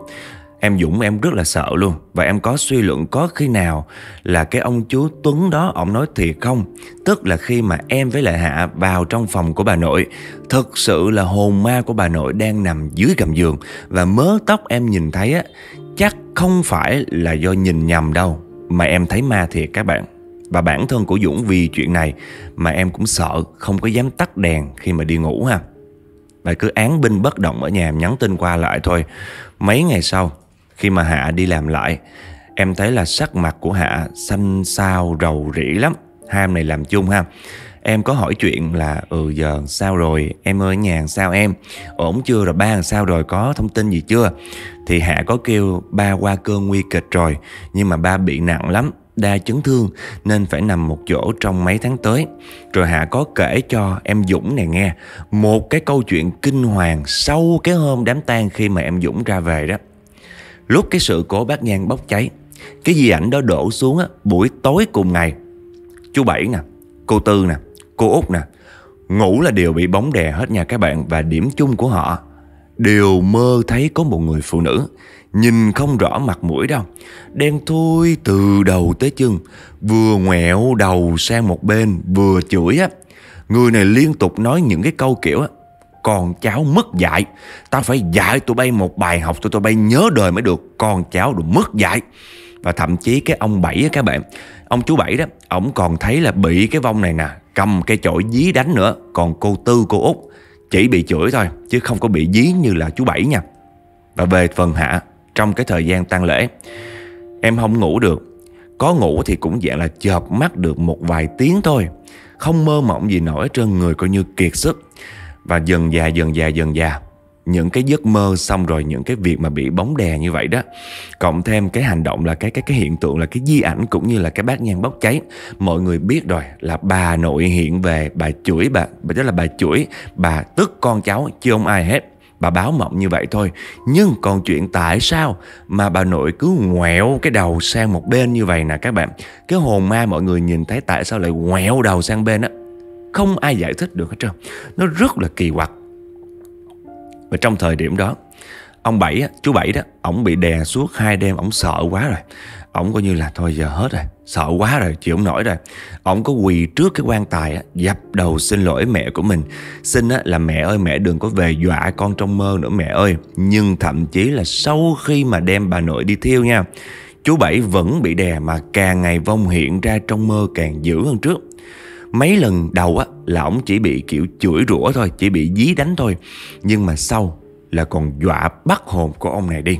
Em Dũng em rất là sợ luôn Và em có suy luận có khi nào Là cái ông chú Tuấn đó Ông nói thiệt không Tức là khi mà em với lại Hạ vào trong phòng của bà nội thực sự là hồn ma của bà nội Đang nằm dưới gầm giường Và mớ tóc em nhìn thấy á Chắc không phải là do nhìn nhầm đâu Mà em thấy ma thiệt các bạn và bản thân của Dũng vì chuyện này mà em cũng sợ không có dám tắt đèn khi mà đi ngủ ha. Và cứ án binh bất động ở nhà em nhắn tin qua lại thôi. Mấy ngày sau khi mà Hạ đi làm lại em thấy là sắc mặt của Hạ xanh xao rầu rĩ lắm. Hai em này làm chung ha. Em có hỏi chuyện là ừ giờ sao rồi em ơi nhà sao em ổn chưa rồi ba sao rồi có thông tin gì chưa thì Hạ có kêu ba qua cơn nguy kịch rồi nhưng mà ba bị nặng lắm đa chấn thương nên phải nằm một chỗ trong mấy tháng tới. Rồi Hạ có kể cho em Dũng này nghe một cái câu chuyện kinh hoàng sau cái hôm đám tang khi mà em Dũng ra về đó. Lúc cái sự cố bác nhang bốc cháy, cái di ảnh đó đổ xuống á, buổi tối cùng ngày. Chú Bảy nè, cô Tư nè, cô Út nè, ngủ là đều bị bóng đè hết nha các bạn và điểm chung của họ đều mơ thấy có một người phụ nữ Nhìn không rõ mặt mũi đâu Đen thui từ đầu tới chân Vừa ngoẹo đầu sang một bên Vừa chửi á Người này liên tục nói những cái câu kiểu á con cháu mất dạy Tao phải dạy tụi bay một bài học Tụi tụi bay nhớ đời mới được con cháu đồ mất dạy Và thậm chí cái ông Bảy á các bạn Ông chú Bảy đó Ông còn thấy là bị cái vong này nè Cầm cái chổi dí đánh nữa Còn cô Tư cô Út chỉ bị chửi thôi chứ không có bị dí như là chú Bảy nha. Và về phần Hạ trong cái thời gian tang lễ. Em không ngủ được, có ngủ thì cũng dạng là chợp mắt được một vài tiếng thôi. Không mơ mộng gì nổi trơn người coi như kiệt sức. Và dần già dần già dần già những cái giấc mơ xong rồi những cái việc mà bị bóng đè như vậy đó cộng thêm cái hành động là cái cái cái hiện tượng là cái di ảnh cũng như là cái bát nhang bốc cháy mọi người biết rồi là bà nội hiện về bà chửi bà đó là bà chửi bà tức con cháu chứ không ai hết Bà báo mộng như vậy thôi Nhưng còn chuyện tại sao Mà bà nội cứ ngoẹo cái đầu sang một bên như vậy nè các bạn Cái hồn ma mọi người nhìn thấy tại sao lại ngoẹo đầu sang bên á Không ai giải thích được hết trơn Nó rất là kỳ quặc Và trong thời điểm đó Ông Bảy, chú Bảy đó Ông bị đè suốt hai đêm Ông sợ quá rồi ổng coi như là thôi giờ hết rồi sợ quá rồi chịu không nổi rồi ổng có quỳ trước cái quan tài dập đầu xin lỗi mẹ của mình xin là mẹ ơi mẹ đừng có về dọa con trong mơ nữa mẹ ơi nhưng thậm chí là sau khi mà đem bà nội đi thiêu nha chú bảy vẫn bị đè mà càng ngày vong hiện ra trong mơ càng dữ hơn trước mấy lần đầu á là ổng chỉ bị kiểu chửi rủa thôi chỉ bị dí đánh thôi nhưng mà sau là còn dọa bắt hồn của ông này đi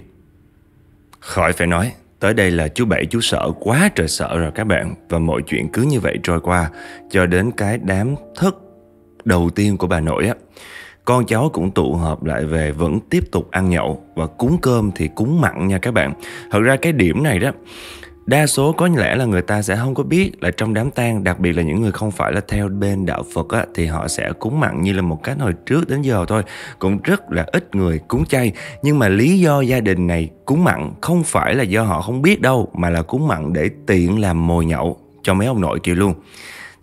khỏi phải nói Tới đây là chú Bảy chú sợ quá trời sợ rồi các bạn Và mọi chuyện cứ như vậy trôi qua Cho đến cái đám thức đầu tiên của bà nội á Con cháu cũng tụ hợp lại về vẫn tiếp tục ăn nhậu Và cúng cơm thì cúng mặn nha các bạn Thật ra cái điểm này đó Đa số có lẽ là người ta sẽ không có biết là trong đám tang, đặc biệt là những người không phải là theo bên đạo Phật á, thì họ sẽ cúng mặn như là một cách hồi trước đến giờ thôi. Cũng rất là ít người cúng chay. Nhưng mà lý do gia đình này cúng mặn không phải là do họ không biết đâu, mà là cúng mặn để tiện làm mồi nhậu cho mấy ông nội kia luôn.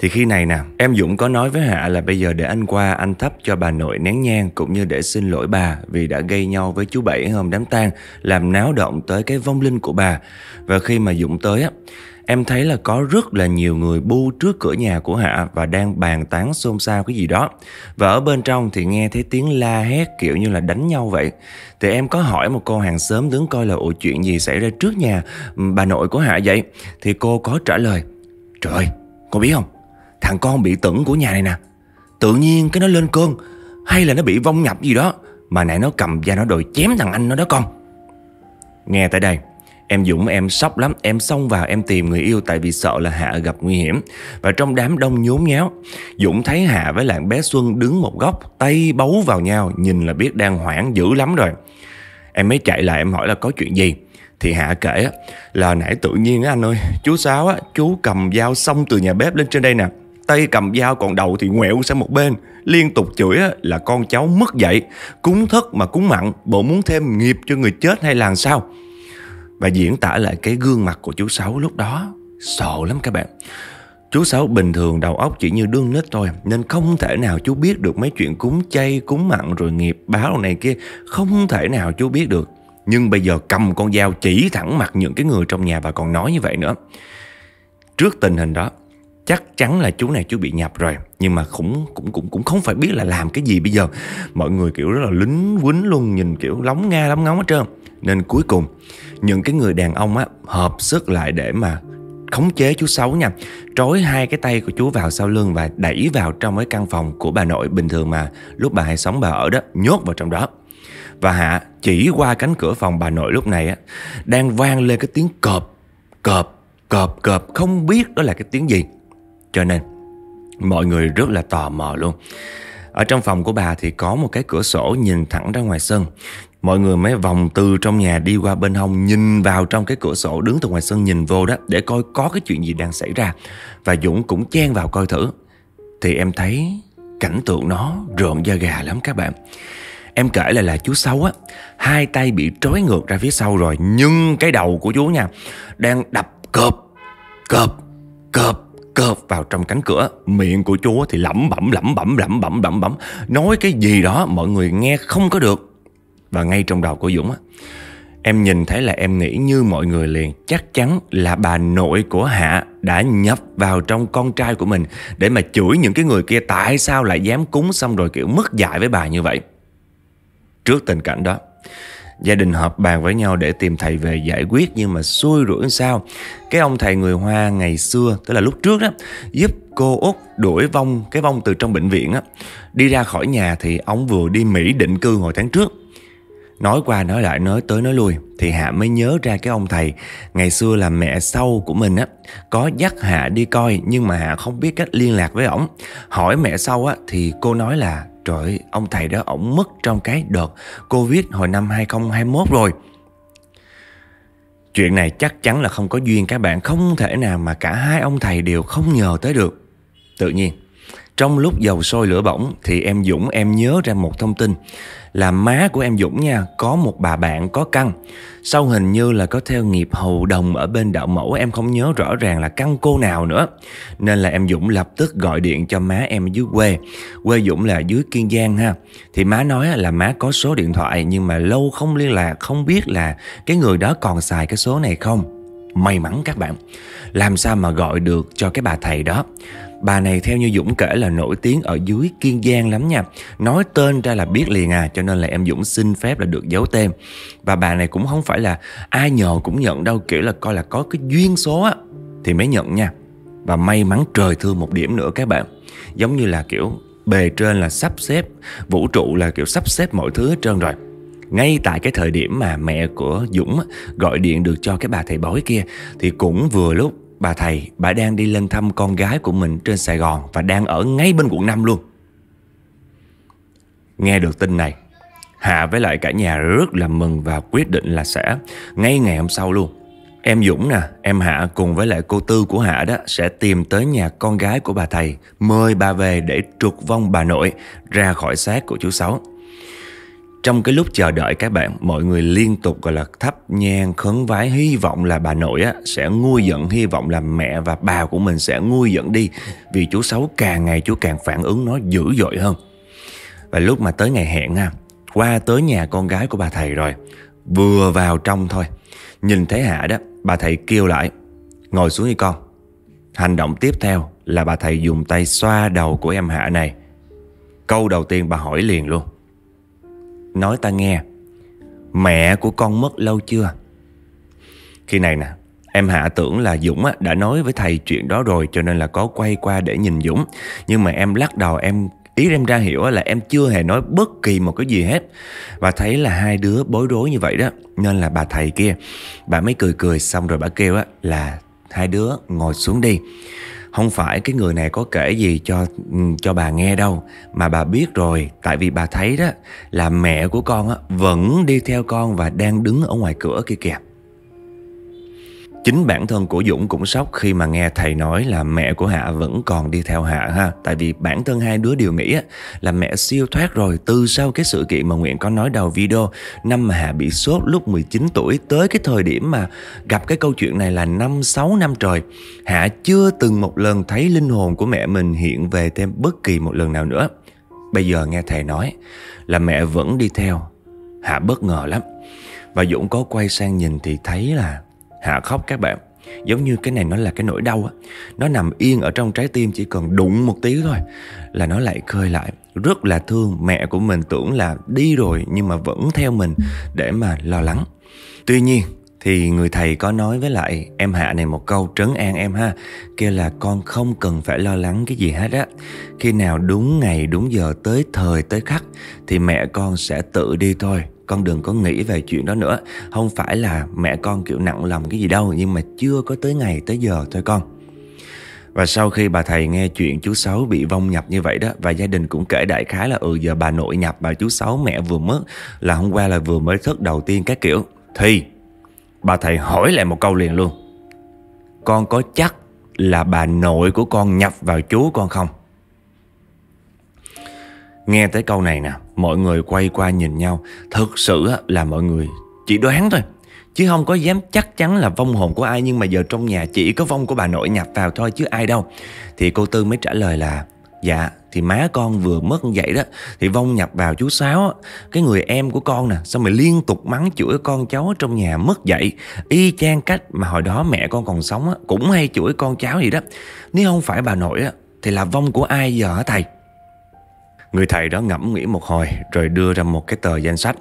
Thì khi này nè, em Dũng có nói với Hạ là bây giờ để anh qua anh thắp cho bà nội nén nhang cũng như để xin lỗi bà vì đã gây nhau với chú Bảy hôm đám tang, làm náo động tới cái vong linh của bà. Và khi mà Dũng tới á, em thấy là có rất là nhiều người bu trước cửa nhà của Hạ và đang bàn tán xôn xao cái gì đó. Và ở bên trong thì nghe thấy tiếng la hét kiểu như là đánh nhau vậy. Thì em có hỏi một cô hàng xóm đứng coi là ủa chuyện gì xảy ra trước nhà ừ, bà nội của Hạ vậy? Thì cô có trả lời, trời ơi, cô biết không? Thằng con bị tưởng của nhà này nè Tự nhiên cái nó lên cơn Hay là nó bị vong nhập gì đó Mà nãy nó cầm da nó đòi chém thằng anh nó đó con Nghe tới đây Em Dũng em sốc lắm Em xông vào em tìm người yêu Tại vì sợ là Hạ gặp nguy hiểm Và trong đám đông nhốn nháo Dũng thấy Hạ với lạng bé Xuân đứng một góc Tay bấu vào nhau Nhìn là biết đang hoảng dữ lắm rồi Em mới chạy lại em hỏi là có chuyện gì Thì Hạ kể là nãy tự nhiên anh ơi Chú Sáu á chú cầm dao xông từ nhà bếp lên trên đây nè tay cầm dao còn đầu thì ngoẹo sang một bên, liên tục chửi là con cháu mất dạy, cúng thất mà cúng mặn, bộ muốn thêm nghiệp cho người chết hay làm sao? Và diễn tả lại cái gương mặt của chú Sáu lúc đó, sợ lắm các bạn. Chú Sáu bình thường đầu óc chỉ như đương nít thôi Nên không thể nào chú biết được mấy chuyện cúng chay, cúng mặn rồi nghiệp báo này kia Không thể nào chú biết được Nhưng bây giờ cầm con dao chỉ thẳng mặt những cái người trong nhà và còn nói như vậy nữa Trước tình hình đó chắc chắn là chú này chú bị nhập rồi nhưng mà cũng cũng cũng cũng không phải biết là làm cái gì bây giờ mọi người kiểu rất là lính quýnh luôn nhìn kiểu lóng nga lóng ngóng hết trơn nên cuối cùng những cái người đàn ông á hợp sức lại để mà khống chế chú xấu nha Trói hai cái tay của chú vào sau lưng và đẩy vào trong cái căn phòng của bà nội bình thường mà lúc bà hay sống bà ở đó nhốt vào trong đó Và Hạ chỉ qua cánh cửa phòng bà nội lúc này á đang vang lên cái tiếng cọp cọp cọp cọp không biết đó là cái tiếng gì cho nên mọi người rất là tò mò luôn Ở trong phòng của bà thì có một cái cửa sổ nhìn thẳng ra ngoài sân Mọi người mới vòng từ trong nhà đi qua bên hông Nhìn vào trong cái cửa sổ đứng từ ngoài sân nhìn vô đó Để coi có cái chuyện gì đang xảy ra Và Dũng cũng chen vào coi thử Thì em thấy cảnh tượng nó rợn da gà lắm các bạn Em kể là là chú Sáu á Hai tay bị trói ngược ra phía sau rồi Nhưng cái đầu của chú nha Đang đập cộp Cộp Cộp cộp vào trong cánh cửa miệng của chúa thì lẩm bẩm lẩm bẩm lẩm bẩm lẩm bẩm nói cái gì đó mọi người nghe không có được và ngay trong đầu của dũng á em nhìn thấy là em nghĩ như mọi người liền chắc chắn là bà nội của hạ đã nhập vào trong con trai của mình để mà chửi những cái người kia tại sao lại dám cúng xong rồi kiểu mất dạy với bà như vậy trước tình cảnh đó Gia đình họp bàn với nhau để tìm thầy về giải quyết nhưng mà xui rủi sao Cái ông thầy người Hoa ngày xưa, tức là lúc trước đó Giúp cô Út đuổi vong, cái vong từ trong bệnh viện á Đi ra khỏi nhà thì ông vừa đi Mỹ định cư hồi tháng trước Nói qua nói lại nói tới nói lui Thì Hạ mới nhớ ra cái ông thầy Ngày xưa là mẹ sau của mình á Có dắt Hạ đi coi Nhưng mà Hạ không biết cách liên lạc với ổng Hỏi mẹ sau á Thì cô nói là Trời ơi, ông thầy đó ổng mất trong cái đợt Covid hồi năm 2021 rồi. Chuyện này chắc chắn là không có duyên các bạn Không thể nào mà cả hai ông thầy đều không nhờ tới được Tự nhiên trong lúc dầu sôi lửa bỏng thì em Dũng em nhớ ra một thông tin là má của em Dũng nha có một bà bạn có căn. Sau hình như là có theo nghiệp hầu đồng ở bên đạo mẫu em không nhớ rõ ràng là căn cô nào nữa. Nên là em Dũng lập tức gọi điện cho má em dưới quê. Quê Dũng là dưới Kiên Giang ha. Thì má nói là má có số điện thoại nhưng mà lâu không liên lạc không biết là cái người đó còn xài cái số này không. May mắn các bạn Làm sao mà gọi được cho cái bà thầy đó Bà này theo như Dũng kể là nổi tiếng ở dưới Kiên Giang lắm nha Nói tên ra là biết liền à Cho nên là em Dũng xin phép là được giấu tên Và bà này cũng không phải là ai nhờ cũng nhận đâu Kiểu là coi là có cái duyên số á Thì mới nhận nha Và may mắn trời thương một điểm nữa các bạn Giống như là kiểu bề trên là sắp xếp Vũ trụ là kiểu sắp xếp mọi thứ hết trơn rồi ngay tại cái thời điểm mà mẹ của Dũng gọi điện được cho cái bà thầy bói kia thì cũng vừa lúc bà thầy bà đang đi lên thăm con gái của mình trên Sài Gòn và đang ở ngay bên quận 5 luôn. Nghe được tin này, hạ với lại cả nhà rất là mừng và quyết định là sẽ ngay ngày hôm sau luôn. Em Dũng nè, em Hạ cùng với lại cô Tư của Hạ đó sẽ tìm tới nhà con gái của bà thầy, mời bà về để trục vong bà nội ra khỏi xác của chú Sáu. Trong cái lúc chờ đợi các bạn, mọi người liên tục gọi là thắp nhang khấn vái hy vọng là bà nội á, sẽ nguôi giận, hy vọng là mẹ và bà của mình sẽ nguôi giận đi. Vì chú xấu càng ngày chú càng phản ứng nó dữ dội hơn. Và lúc mà tới ngày hẹn ha, qua tới nhà con gái của bà thầy rồi, vừa vào trong thôi. Nhìn thấy Hạ đó, bà thầy kêu lại, ngồi xuống đi con. Hành động tiếp theo là bà thầy dùng tay xoa đầu của em Hạ này. Câu đầu tiên bà hỏi liền luôn. Nói ta nghe Mẹ của con mất lâu chưa Khi này nè Em Hạ tưởng là Dũng đã nói với thầy chuyện đó rồi Cho nên là có quay qua để nhìn Dũng Nhưng mà em lắc đầu em Ý em ra hiểu là em chưa hề nói bất kỳ một cái gì hết Và thấy là hai đứa bối rối như vậy đó Nên là bà thầy kia Bà mới cười cười xong rồi bà kêu là Hai đứa ngồi xuống đi không phải cái người này có kể gì cho ừ, cho bà nghe đâu Mà bà biết rồi Tại vì bà thấy đó Là mẹ của con á, vẫn đi theo con Và đang đứng ở ngoài cửa kia kìa Chính bản thân của Dũng cũng sốc khi mà nghe thầy nói là mẹ của Hạ vẫn còn đi theo Hạ ha. Tại vì bản thân hai đứa đều nghĩ là mẹ siêu thoát rồi từ sau cái sự kiện mà nguyễn có nói đầu video. Năm mà Hạ bị sốt lúc 19 tuổi tới cái thời điểm mà gặp cái câu chuyện này là năm 6 năm trời. Hạ chưa từng một lần thấy linh hồn của mẹ mình hiện về thêm bất kỳ một lần nào nữa. Bây giờ nghe thầy nói là mẹ vẫn đi theo. Hạ bất ngờ lắm. Và Dũng có quay sang nhìn thì thấy là Hạ khóc các bạn Giống như cái này nó là cái nỗi đau á Nó nằm yên ở trong trái tim chỉ cần đụng một tí thôi Là nó lại khơi lại Rất là thương mẹ của mình tưởng là đi rồi Nhưng mà vẫn theo mình để mà lo lắng Tuy nhiên thì người thầy có nói với lại em Hạ này một câu trấn an em ha Kêu là con không cần phải lo lắng cái gì hết á Khi nào đúng ngày đúng giờ tới thời tới khắc Thì mẹ con sẽ tự đi thôi con đừng có nghĩ về chuyện đó nữa không phải là mẹ con kiểu nặng lòng cái gì đâu nhưng mà chưa có tới ngày tới giờ thôi con và sau khi bà thầy nghe chuyện chú Sáu bị vong nhập như vậy đó Và gia đình cũng kể đại khái là ừ giờ bà nội nhập bà chú Sáu mẹ vừa mất Là hôm qua là vừa mới thức đầu tiên các kiểu Thì bà thầy hỏi lại một câu liền luôn Con có chắc là bà nội của con nhập vào chú con không? Nghe tới câu này nè, mọi người quay qua nhìn nhau. Thực sự là mọi người chỉ đoán thôi. Chứ không có dám chắc chắn là vong hồn của ai Nhưng mà giờ trong nhà chỉ có vong của bà nội nhập vào thôi chứ ai đâu Thì cô Tư mới trả lời là Dạ thì má con vừa mất vậy đó Thì vong nhập vào chú Sáu Cái người em của con nè Sao mày liên tục mắng chửi con cháu trong nhà mất dậy Y chang cách mà hồi đó mẹ con còn sống Cũng hay chửi con cháu gì đó Nếu không phải bà nội Thì là vong của ai giờ hả thầy Người thầy đó ngẫm nghĩ một hồi rồi đưa ra một cái tờ danh sách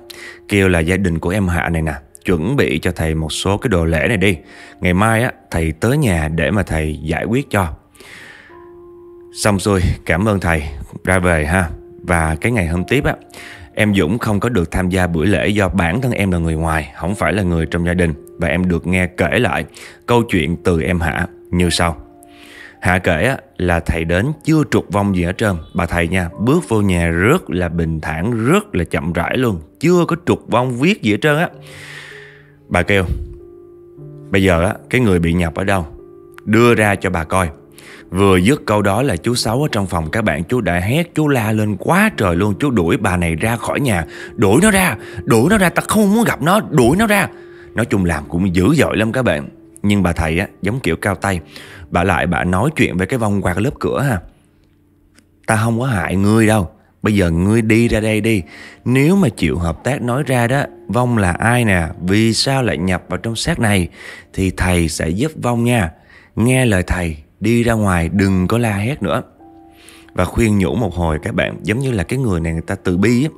Kêu là gia đình của em Hạ này nè Chuẩn bị cho thầy một số cái đồ lễ này đi Ngày mai á, thầy tới nhà để mà thầy giải quyết cho Xong xuôi cảm ơn thầy Ra về ha Và cái ngày hôm tiếp á Em Dũng không có được tham gia buổi lễ do bản thân em là người ngoài, không phải là người trong gia đình và em được nghe kể lại câu chuyện từ em Hạ như sau. Hạ kể là thầy đến chưa trục vong gì ở trên. Bà thầy nha bước vô nhà rất là bình thản Rất là chậm rãi luôn Chưa có trục vong viết gì ở trên á Bà kêu Bây giờ á, cái người bị nhập ở đâu Đưa ra cho bà coi Vừa dứt câu đó là chú Sáu ở trong phòng các bạn Chú đã hét chú la lên quá trời luôn Chú đuổi bà này ra khỏi nhà Đuổi nó ra Đuổi nó ra ta không muốn gặp nó Đuổi nó ra Nói chung làm cũng dữ dội lắm các bạn nhưng bà thầy á, giống kiểu cao tay Bà lại bà nói chuyện với cái vong qua cái lớp cửa ha à. Ta không có hại ngươi đâu Bây giờ ngươi đi ra đây đi Nếu mà chịu hợp tác nói ra đó Vong là ai nè Vì sao lại nhập vào trong xác này Thì thầy sẽ giúp Vong nha Nghe lời thầy Đi ra ngoài đừng có la hét nữa và khuyên nhủ một hồi các bạn giống như là cái người này người ta từ bi ấy.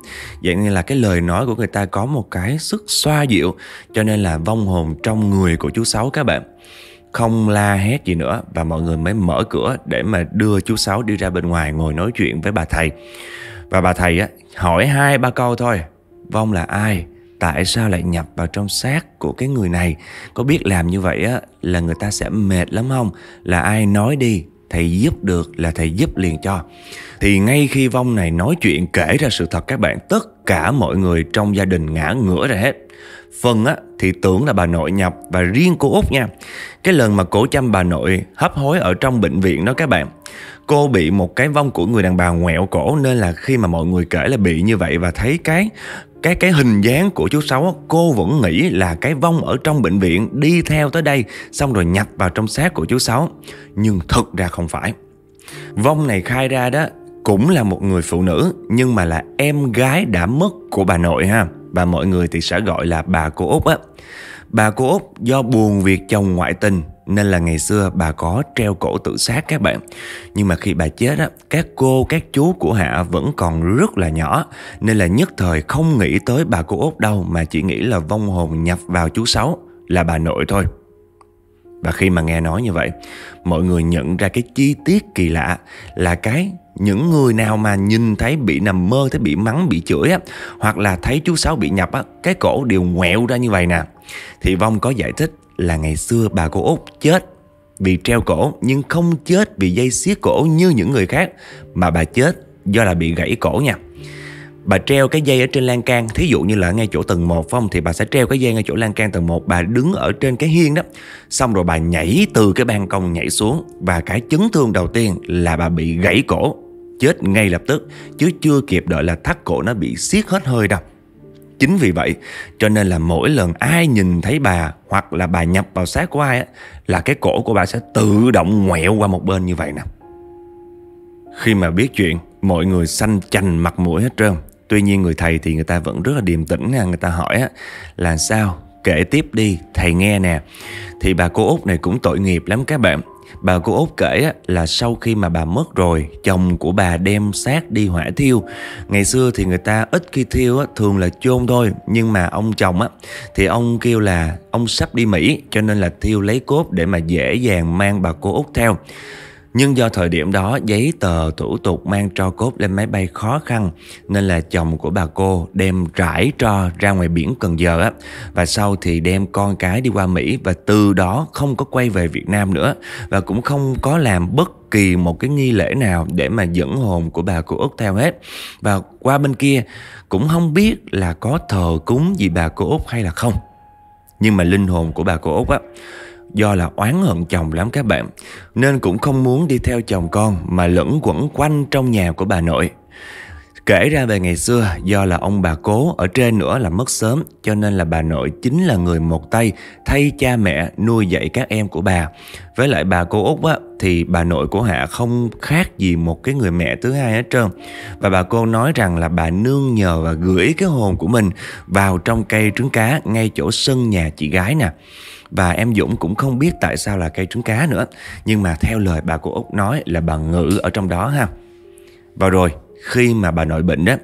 vậy nên là cái lời nói của người ta có một cái sức xoa dịu cho nên là vong hồn trong người của chú sáu các bạn không la hét gì nữa và mọi người mới mở cửa để mà đưa chú sáu đi ra bên ngoài ngồi nói chuyện với bà thầy và bà thầy á, hỏi hai ba câu thôi vong là ai tại sao lại nhập vào trong xác của cái người này có biết làm như vậy á, là người ta sẽ mệt lắm không là ai nói đi thầy giúp được là thầy giúp liền cho thì ngay khi vong này nói chuyện kể ra sự thật các bạn tất cả mọi người trong gia đình ngã ngửa ra hết phần á thì tưởng là bà nội nhập và riêng cô út nha cái lần mà cổ chăm bà nội hấp hối ở trong bệnh viện đó các bạn cô bị một cái vong của người đàn bà ngoẹo cổ nên là khi mà mọi người kể là bị như vậy và thấy cái cái cái hình dáng của chú sáu cô vẫn nghĩ là cái vong ở trong bệnh viện đi theo tới đây xong rồi nhập vào trong xác của chú sáu nhưng thực ra không phải vong này khai ra đó cũng là một người phụ nữ nhưng mà là em gái đã mất của bà nội ha và mọi người thì sẽ gọi là bà cô út á bà cô út do buồn việc chồng ngoại tình nên là ngày xưa bà có treo cổ tự sát các bạn Nhưng mà khi bà chết á Các cô, các chú của Hạ vẫn còn rất là nhỏ Nên là nhất thời không nghĩ tới bà cô út đâu Mà chỉ nghĩ là vong hồn nhập vào chú Sáu Là bà nội thôi Và khi mà nghe nói như vậy Mọi người nhận ra cái chi tiết kỳ lạ Là cái những người nào mà nhìn thấy bị nằm mơ thấy bị mắng bị chửi á hoặc là thấy chú sáu bị nhập á cái cổ đều ngoẹo ra như vậy nè thì vong có giải thích là ngày xưa bà cô Út chết vì treo cổ nhưng không chết vì dây xiết cổ như những người khác mà bà chết do là bị gãy cổ nha. Bà treo cái dây ở trên lan can Thí dụ như là ngay chỗ tầng 1 phải không Thì bà sẽ treo cái dây ngay chỗ lan can tầng 1 Bà đứng ở trên cái hiên đó Xong rồi bà nhảy từ cái ban công nhảy xuống Và cái chấn thương đầu tiên là bà bị gãy cổ Chết ngay lập tức Chứ chưa kịp đợi là thắt cổ nó bị xiết hết hơi đâu Chính vì vậy cho nên là mỗi lần ai nhìn thấy bà hoặc là bà nhập vào xác của ai á, là cái cổ của bà sẽ tự động ngoẹo qua một bên như vậy nè. Khi mà biết chuyện mọi người xanh chành mặt mũi hết trơn. Tuy nhiên người thầy thì người ta vẫn rất là điềm tĩnh nha. Người ta hỏi á, là sao kể tiếp đi thầy nghe nè. Thì bà cô Út này cũng tội nghiệp lắm các bạn. Bà cô Út kể là sau khi mà bà mất rồi Chồng của bà đem xác đi hỏa thiêu Ngày xưa thì người ta ít khi thiêu thường là chôn thôi Nhưng mà ông chồng thì ông kêu là ông sắp đi Mỹ Cho nên là thiêu lấy cốt để mà dễ dàng mang bà cô Út theo nhưng do thời điểm đó giấy tờ thủ tục mang tro cốt lên máy bay khó khăn nên là chồng của bà cô đem rải tro ra ngoài biển Cần Giờ á và sau thì đem con cái đi qua Mỹ và từ đó không có quay về Việt Nam nữa và cũng không có làm bất kỳ một cái nghi lễ nào để mà dẫn hồn của bà cô Út theo hết. Và qua bên kia cũng không biết là có thờ cúng gì bà cô Út hay là không. Nhưng mà linh hồn của bà cô Út á Do là oán hận chồng lắm các bạn Nên cũng không muốn đi theo chồng con Mà lẫn quẩn quanh trong nhà của bà nội Kể ra về ngày xưa do là ông bà cố ở trên nữa là mất sớm cho nên là bà nội chính là người một tay thay cha mẹ nuôi dạy các em của bà. Với lại bà cô Út á, thì bà nội của Hạ không khác gì một cái người mẹ thứ hai hết trơn. Và bà cô nói rằng là bà nương nhờ và gửi cái hồn của mình vào trong cây trứng cá ngay chỗ sân nhà chị gái nè. Và em Dũng cũng không biết tại sao là cây trứng cá nữa Nhưng mà theo lời bà cô út nói là bà ngữ ở trong đó ha Vào rồi khi mà bà nội bệnh đó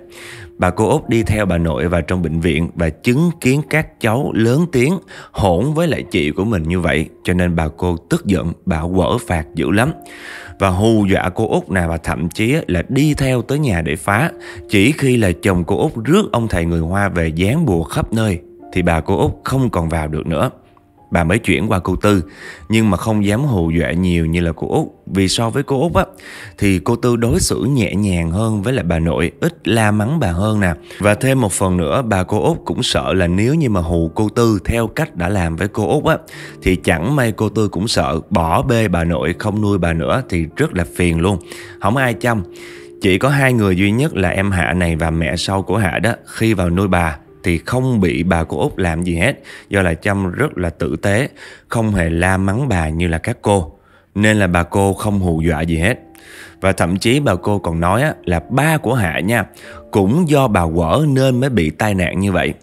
Bà cô Út đi theo bà nội vào trong bệnh viện và chứng kiến các cháu lớn tiếng hỗn với lại chị của mình như vậy. Cho nên bà cô tức giận, bà quở phạt dữ lắm. Và hù dọa cô Út nè và thậm chí là đi theo tới nhà để phá. Chỉ khi là chồng cô Út rước ông thầy người Hoa về dán bùa khắp nơi thì bà cô Út không còn vào được nữa. Bà mới chuyển qua cô Tư Nhưng mà không dám hù dọa nhiều như là cô Út Vì so với cô Út á Thì cô Tư đối xử nhẹ nhàng hơn với lại bà nội Ít la mắng bà hơn nè Và thêm một phần nữa bà cô Út cũng sợ là nếu như mà hù cô Tư Theo cách đã làm với cô Út á Thì chẳng may cô Tư cũng sợ bỏ bê bà nội không nuôi bà nữa Thì rất là phiền luôn Không ai chăm chỉ có hai người duy nhất là em Hạ này và mẹ sau của Hạ đó khi vào nuôi bà thì không bị bà của Úc làm gì hết do là chăm rất là tử tế, không hề la mắng bà như là các cô. Nên là bà cô không hù dọa gì hết. Và thậm chí bà cô còn nói là ba của Hạ nha, cũng do bà quở nên mới bị tai nạn như vậy.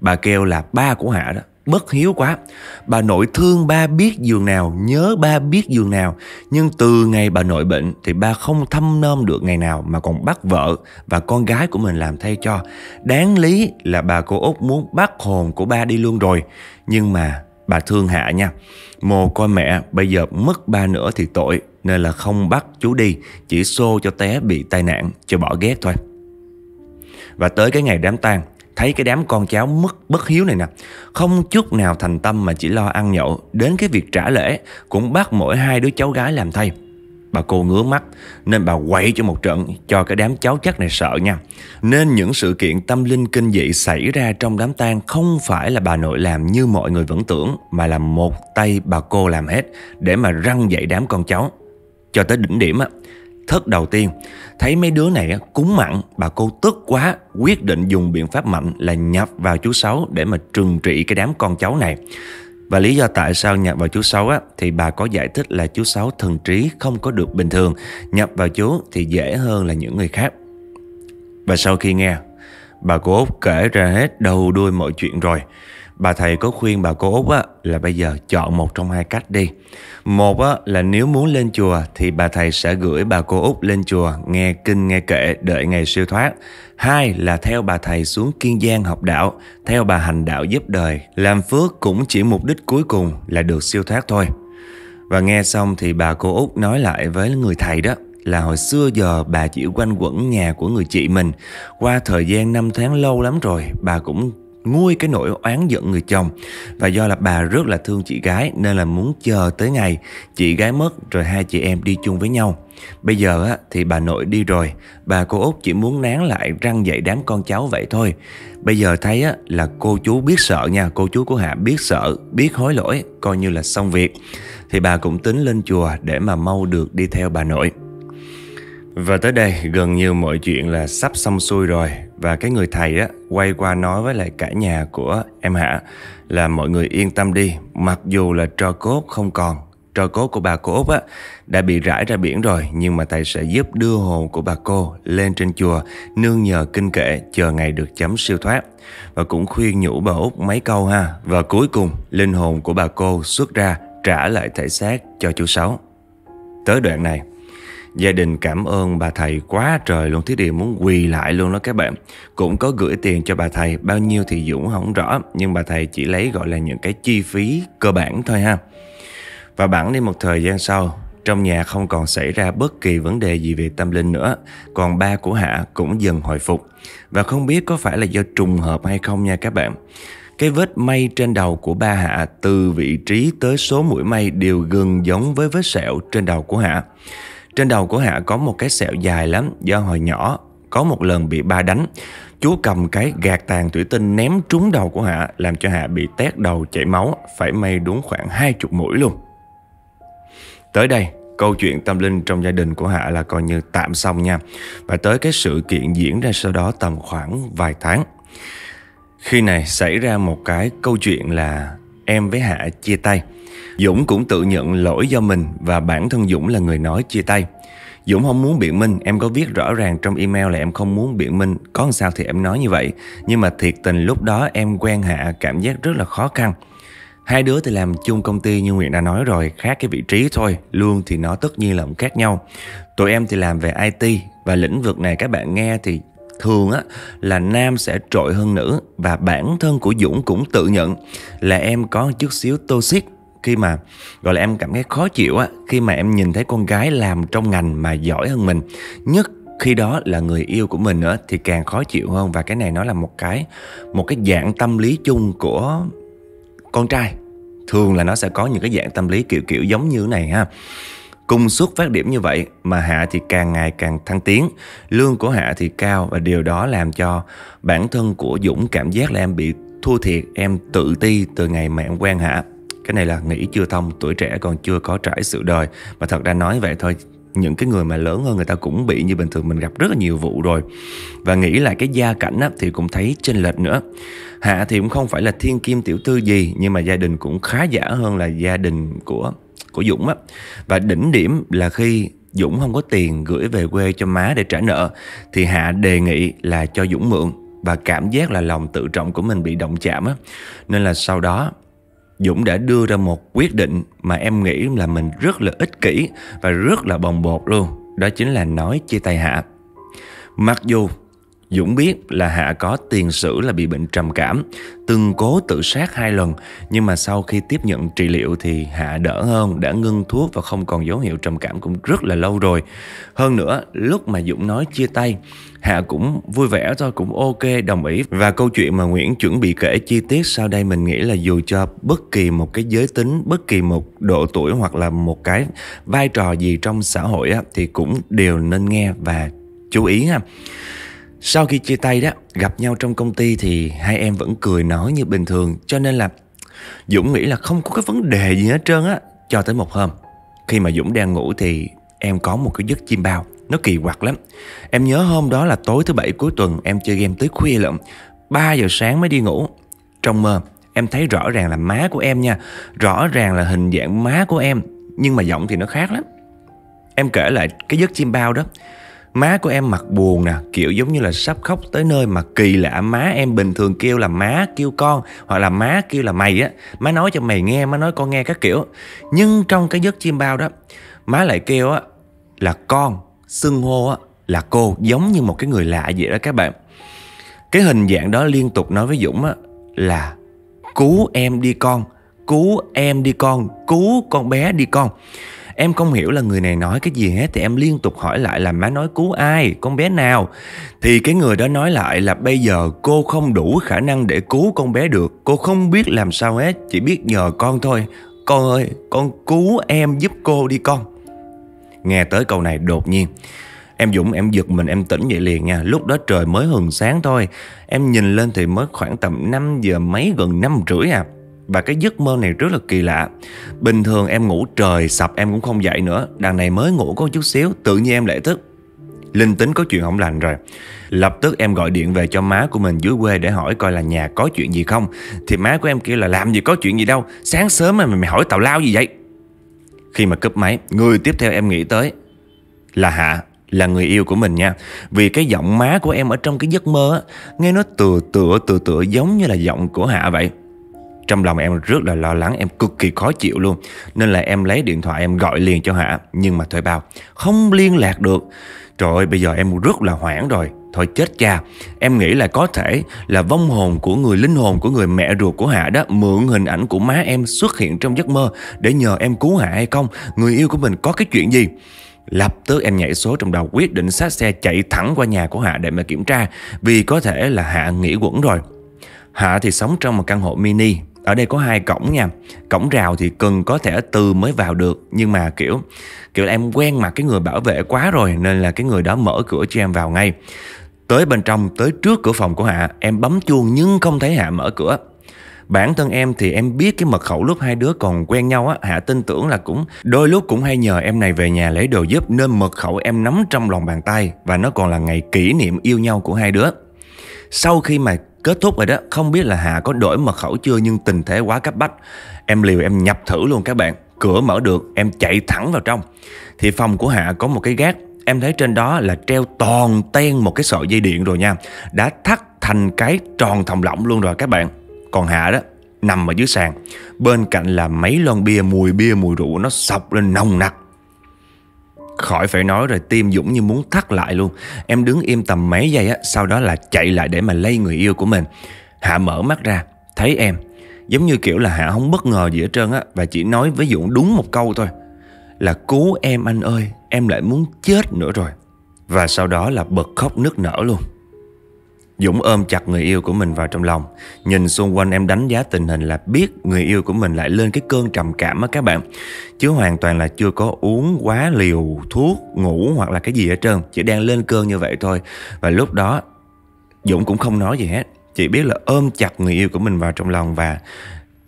Bà kêu là ba của Hạ đó bất hiếu quá bà nội thương ba biết giường nào nhớ ba biết giường nào nhưng từ ngày bà nội bệnh thì ba không thăm nom được ngày nào mà còn bắt vợ và con gái của mình làm thay cho đáng lý là bà cô út muốn bắt hồn của ba đi luôn rồi nhưng mà bà thương hạ nha mồ coi mẹ bây giờ mất ba nữa thì tội nên là không bắt chú đi chỉ xô cho té bị tai nạn cho bỏ ghét thôi và tới cái ngày đám tang Thấy cái đám con cháu mất bất hiếu này nè Không chút nào thành tâm mà chỉ lo ăn nhậu Đến cái việc trả lễ Cũng bắt mỗi hai đứa cháu gái làm thay Bà cô ngứa mắt Nên bà quậy cho một trận Cho cái đám cháu chắc này sợ nha Nên những sự kiện tâm linh kinh dị xảy ra trong đám tang Không phải là bà nội làm như mọi người vẫn tưởng Mà là một tay bà cô làm hết Để mà răng dậy đám con cháu Cho tới đỉnh điểm á thất đầu tiên, thấy mấy đứa này cúng mặn, bà cô tức quá, quyết định dùng biện pháp mạnh là nhập vào chú Sáu để mà trừng trị cái đám con cháu này. Và lý do tại sao nhập vào chú Sáu á, thì bà có giải thích là chú Sáu thần trí không có được bình thường, nhập vào chú thì dễ hơn là những người khác. Và sau khi nghe, Bà cô út kể ra hết đầu đuôi mọi chuyện rồi. Bà thầy có khuyên bà cô út á, là bây giờ chọn một trong hai cách đi. Một á, là nếu muốn lên chùa thì bà thầy sẽ gửi bà cô út lên chùa nghe kinh nghe kệ đợi ngày siêu thoát. Hai là theo bà thầy xuống Kiên Giang học đạo, theo bà hành đạo giúp đời, làm phước cũng chỉ mục đích cuối cùng là được siêu thoát thôi. Và nghe xong thì bà cô út nói lại với người thầy đó là hồi xưa giờ bà chỉ quanh quẩn nhà của người chị mình. Qua thời gian năm tháng lâu lắm rồi, bà cũng nguôi cái nỗi oán giận người chồng và do là bà rất là thương chị gái nên là muốn chờ tới ngày chị gái mất rồi hai chị em đi chung với nhau. Bây giờ á, thì bà nội đi rồi, bà cô Út chỉ muốn nán lại răng dạy đám con cháu vậy thôi. Bây giờ thấy á, là cô chú biết sợ nha, cô chú của Hạ biết sợ, biết hối lỗi, coi như là xong việc. Thì bà cũng tính lên chùa để mà mau được đi theo bà nội. Và tới đây gần như mọi chuyện là sắp xong xuôi rồi Và cái người thầy á quay qua nói với lại cả nhà của em Hạ Là mọi người yên tâm đi Mặc dù là trò cốt không còn trò cốt của bà cô Úc á đã bị rải ra biển rồi Nhưng mà thầy sẽ giúp đưa hồn của bà cô lên trên chùa Nương nhờ kinh kệ chờ ngày được chấm siêu thoát Và cũng khuyên nhủ bà Úc mấy câu ha Và cuối cùng linh hồn của bà cô xuất ra trả lại thể xác cho chú Sáu Tới đoạn này Gia đình cảm ơn bà thầy quá trời luôn Thiết Địa muốn quỳ lại luôn đó các bạn Cũng có gửi tiền cho bà thầy Bao nhiêu thì Dũng không rõ Nhưng bà thầy chỉ lấy gọi là những cái chi phí cơ bản thôi ha Và bẵng đi một thời gian sau Trong nhà không còn xảy ra bất kỳ vấn đề gì về tâm linh nữa Còn ba của Hạ cũng dần hồi phục Và không biết có phải là do trùng hợp hay không nha các bạn cái vết may trên đầu của ba Hạ từ vị trí tới số mũi may đều gần giống với vết sẹo trên đầu của Hạ. Trên đầu của Hạ có một cái sẹo dài lắm do hồi nhỏ có một lần bị ba đánh. Chú cầm cái gạt tàn thủy tinh ném trúng đầu của Hạ làm cho Hạ bị tét đầu chảy máu, phải may đúng khoảng hai chục mũi luôn. Tới đây, câu chuyện tâm linh trong gia đình của Hạ là coi như tạm xong nha. Và tới cái sự kiện diễn ra sau đó tầm khoảng vài tháng. Khi này xảy ra một cái câu chuyện là em với Hạ chia tay. Dũng cũng tự nhận lỗi do mình và bản thân Dũng là người nói chia tay. Dũng không muốn biện minh, em có viết rõ ràng trong email là em không muốn biện minh, có làm sao thì em nói như vậy. Nhưng mà thiệt tình lúc đó em quen Hạ cảm giác rất là khó khăn. Hai đứa thì làm chung công ty như Nguyễn đã nói rồi, khác cái vị trí thôi, luôn thì nó tất nhiên là cũng khác nhau. Tụi em thì làm về IT và lĩnh vực này các bạn nghe thì thường á là nam sẽ trội hơn nữ và bản thân của Dũng cũng tự nhận là em có chút xíu toxic khi mà gọi là em cảm thấy khó chịu á khi mà em nhìn thấy con gái làm trong ngành mà giỏi hơn mình nhất khi đó là người yêu của mình nữa thì càng khó chịu hơn và cái này nó là một cái một cái dạng tâm lý chung của con trai thường là nó sẽ có những cái dạng tâm lý kiểu kiểu giống như này ha Cùng suất phát điểm như vậy mà Hạ thì càng ngày càng thăng tiến, lương của Hạ thì cao và điều đó làm cho bản thân của Dũng cảm giác là em bị thua thiệt, em tự ti từ ngày mà em quen Hạ. Cái này là nghĩ chưa thông, tuổi trẻ còn chưa có trải sự đời. Mà thật ra nói vậy thôi, những cái người mà lớn hơn người ta cũng bị như bình thường mình gặp rất là nhiều vụ rồi và nghĩ lại cái gia cảnh á, thì cũng thấy chênh lệch nữa hạ thì cũng không phải là thiên kim tiểu thư gì nhưng mà gia đình cũng khá giả hơn là gia đình của của Dũng á. Và đỉnh điểm là khi Dũng không có tiền gửi về quê cho má để trả nợ thì Hạ đề nghị là cho Dũng mượn và cảm giác là lòng tự trọng của mình bị động chạm á. Nên là sau đó Dũng đã đưa ra một quyết định mà em nghĩ là mình rất là ích kỷ và rất là bồng bột luôn. Đó chính là nói chia tay Hạ. Mặc dù Dũng biết là Hạ có tiền sử là bị bệnh trầm cảm, từng cố tự sát hai lần, nhưng mà sau khi tiếp nhận trị liệu thì Hạ đỡ hơn, đã ngưng thuốc và không còn dấu hiệu trầm cảm cũng rất là lâu rồi. Hơn nữa, lúc mà Dũng nói chia tay, Hạ cũng vui vẻ thôi, cũng ok, đồng ý. Và câu chuyện mà Nguyễn chuẩn bị kể chi tiết sau đây mình nghĩ là dù cho bất kỳ một cái giới tính, bất kỳ một độ tuổi hoặc là một cái vai trò gì trong xã hội á, thì cũng đều nên nghe và chú ý ha. Sau khi chia tay đó, gặp nhau trong công ty thì hai em vẫn cười nói như bình thường cho nên là Dũng nghĩ là không có cái vấn đề gì hết trơn á. Cho tới một hôm, khi mà Dũng đang ngủ thì em có một cái giấc chim bao, nó kỳ quặc lắm. Em nhớ hôm đó là tối thứ bảy cuối tuần em chơi game tới khuya lận, 3 giờ sáng mới đi ngủ. Trong mơ, em thấy rõ ràng là má của em nha, rõ ràng là hình dạng má của em, nhưng mà giọng thì nó khác lắm. Em kể lại cái giấc chim bao đó Má của em mặt buồn nè Kiểu giống như là sắp khóc tới nơi mà kỳ lạ Má em bình thường kêu là má kêu con Hoặc là má kêu là mày á Má nói cho mày nghe Má nói con nghe các kiểu Nhưng trong cái giấc chim bao đó Má lại kêu á là con Xưng hô á là cô Giống như một cái người lạ vậy đó các bạn Cái hình dạng đó liên tục nói với Dũng á Là cứu em đi con Cứu em đi con Cứu con bé đi con Em không hiểu là người này nói cái gì hết Thì em liên tục hỏi lại là má nói cứu ai Con bé nào Thì cái người đó nói lại là bây giờ cô không đủ khả năng để cứu con bé được Cô không biết làm sao hết Chỉ biết nhờ con thôi Con ơi con cứu em giúp cô đi con Nghe tới câu này đột nhiên Em Dũng em giật mình em tỉnh dậy liền nha Lúc đó trời mới hừng sáng thôi Em nhìn lên thì mới khoảng tầm 5 giờ mấy gần 5 rưỡi à và cái giấc mơ này rất là kỳ lạ Bình thường em ngủ trời sập em cũng không dậy nữa Đằng này mới ngủ có chút xíu Tự nhiên em lại thức Linh tính có chuyện không lành rồi Lập tức em gọi điện về cho má của mình dưới quê Để hỏi coi là nhà có chuyện gì không Thì má của em kêu là làm gì có chuyện gì đâu Sáng sớm mà mày hỏi tào lao gì vậy Khi mà cướp máy Người tiếp theo em nghĩ tới Là Hạ là người yêu của mình nha Vì cái giọng má của em ở trong cái giấc mơ á, Nghe nó tựa tựa tựa tựa giống như là giọng của Hạ vậy trong lòng em rất là lo lắng Em cực kỳ khó chịu luôn Nên là em lấy điện thoại em gọi liền cho Hạ Nhưng mà thuê bao không liên lạc được Trời ơi bây giờ em rất là hoảng rồi Thôi chết cha Em nghĩ là có thể là vong hồn của người linh hồn của người mẹ ruột của Hạ đó Mượn hình ảnh của má em xuất hiện trong giấc mơ Để nhờ em cứu Hạ hay không Người yêu của mình có cái chuyện gì Lập tức em nhảy số trong đầu quyết định sát xe chạy thẳng qua nhà của Hạ để mà kiểm tra Vì có thể là Hạ nghỉ quẩn rồi Hạ thì sống trong một căn hộ mini ở đây có hai cổng nha cổng rào thì cần có thẻ từ mới vào được nhưng mà kiểu kiểu em quen mặt cái người bảo vệ quá rồi nên là cái người đó mở cửa cho em vào ngay tới bên trong tới trước cửa phòng của hạ em bấm chuông nhưng không thấy hạ mở cửa bản thân em thì em biết cái mật khẩu lúc hai đứa còn quen nhau á hạ tin tưởng là cũng đôi lúc cũng hay nhờ em này về nhà lấy đồ giúp nên mật khẩu em nắm trong lòng bàn tay và nó còn là ngày kỷ niệm yêu nhau của hai đứa sau khi mà Kết thúc rồi đó Không biết là Hà có đổi mật khẩu chưa Nhưng tình thế quá cấp bách Em liều em nhập thử luôn các bạn Cửa mở được em chạy thẳng vào trong Thì phòng của Hạ có một cái gác Em thấy trên đó là treo toàn ten một cái sợi dây điện rồi nha Đã thắt thành cái tròn thòng lọng luôn rồi các bạn Còn Hạ đó nằm ở dưới sàn Bên cạnh là mấy lon bia mùi bia mùi rượu nó sọc lên nồng nặc Khỏi phải nói rồi tim Dũng như muốn thắt lại luôn Em đứng im tầm mấy giây á Sau đó là chạy lại để mà lây người yêu của mình Hạ mở mắt ra Thấy em Giống như kiểu là Hạ không bất ngờ gì hết trơn á Và chỉ nói với Dũng đúng một câu thôi Là cứu em anh ơi Em lại muốn chết nữa rồi Và sau đó là bật khóc nức nở luôn Dũng ôm chặt người yêu của mình vào trong lòng Nhìn xung quanh em đánh giá tình hình là biết Người yêu của mình lại lên cái cơn trầm cảm á các bạn Chứ hoàn toàn là chưa có uống quá liều thuốc Ngủ hoặc là cái gì hết trơn Chỉ đang lên cơn như vậy thôi Và lúc đó Dũng cũng không nói gì hết Chỉ biết là ôm chặt người yêu của mình vào trong lòng Và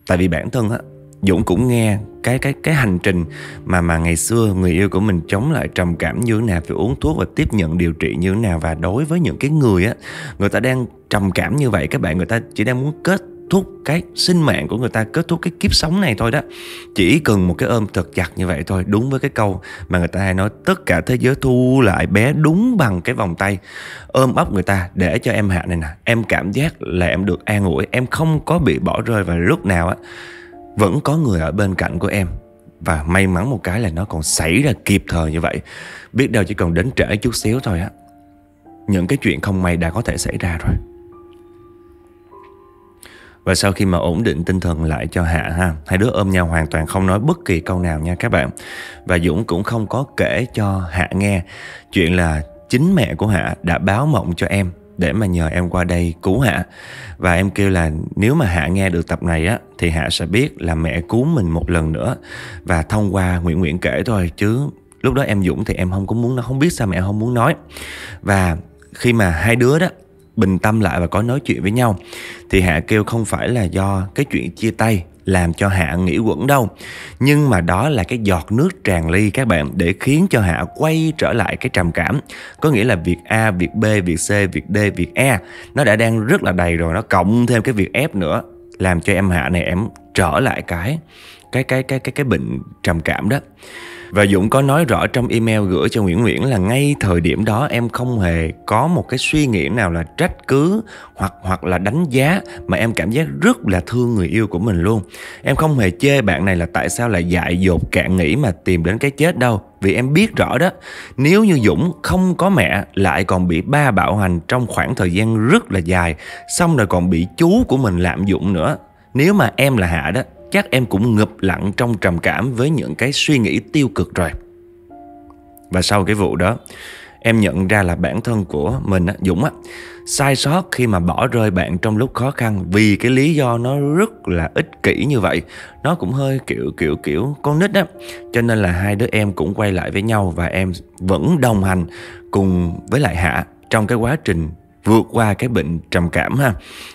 tại vì bản thân á Dũng cũng nghe cái cái cái hành trình mà mà ngày xưa người yêu của mình chống lại trầm cảm như thế nào phải uống thuốc và tiếp nhận điều trị như thế nào và đối với những cái người á người ta đang trầm cảm như vậy các bạn người ta chỉ đang muốn kết thúc cái sinh mạng của người ta kết thúc cái kiếp sống này thôi đó chỉ cần một cái ôm thật chặt như vậy thôi đúng với cái câu mà người ta hay nói tất cả thế giới thu lại bé đúng bằng cái vòng tay ôm ấp người ta để cho em hạ này nè em cảm giác là em được an ủi em không có bị bỏ rơi và lúc nào á vẫn có người ở bên cạnh của em Và may mắn một cái là nó còn xảy ra kịp thời như vậy Biết đâu chỉ còn đến trễ chút xíu thôi á Những cái chuyện không may đã có thể xảy ra rồi và sau khi mà ổn định tinh thần lại cho Hạ ha Hai đứa ôm nhau hoàn toàn không nói bất kỳ câu nào nha các bạn Và Dũng cũng không có kể cho Hạ nghe Chuyện là chính mẹ của Hạ đã báo mộng cho em để mà nhờ em qua đây cứu Hạ. Và em kêu là nếu mà Hạ nghe được tập này á thì Hạ sẽ biết là mẹ cứu mình một lần nữa và thông qua Nguyễn Nguyễn kể thôi chứ lúc đó em Dũng thì em không có muốn nó không biết sao mẹ không muốn nói. Và khi mà hai đứa đó bình tâm lại và có nói chuyện với nhau thì Hạ kêu không phải là do cái chuyện chia tay làm cho Hạ nghĩ quẩn đâu. Nhưng mà đó là cái giọt nước tràn ly các bạn để khiến cho Hạ quay trở lại cái trầm cảm. Có nghĩa là việc A, việc B, việc C, việc D, việc E nó đã đang rất là đầy rồi, nó cộng thêm cái việc F nữa làm cho em Hạ này em trở lại cái cái cái cái cái cái bệnh trầm cảm đó. Và Dũng có nói rõ trong email gửi cho Nguyễn Nguyễn là ngay thời điểm đó em không hề có một cái suy nghĩ nào là trách cứ hoặc hoặc là đánh giá mà em cảm giác rất là thương người yêu của mình luôn. Em không hề chê bạn này là tại sao lại dại dột cạn nghĩ mà tìm đến cái chết đâu vì em biết rõ đó nếu như dũng không có mẹ lại còn bị ba bạo hành trong khoảng thời gian rất là dài xong rồi còn bị chú của mình lạm dụng nữa nếu mà em là hạ đó chắc em cũng ngập lặng trong trầm cảm với những cái suy nghĩ tiêu cực rồi Và sau cái vụ đó Em nhận ra là bản thân của mình Dũng Sai sót khi mà bỏ rơi bạn trong lúc khó khăn Vì cái lý do nó rất là ích kỷ như vậy Nó cũng hơi kiểu kiểu kiểu con nít á Cho nên là hai đứa em cũng quay lại với nhau Và em vẫn đồng hành cùng với lại Hạ Trong cái quá trình vượt qua cái bệnh trầm cảm ha.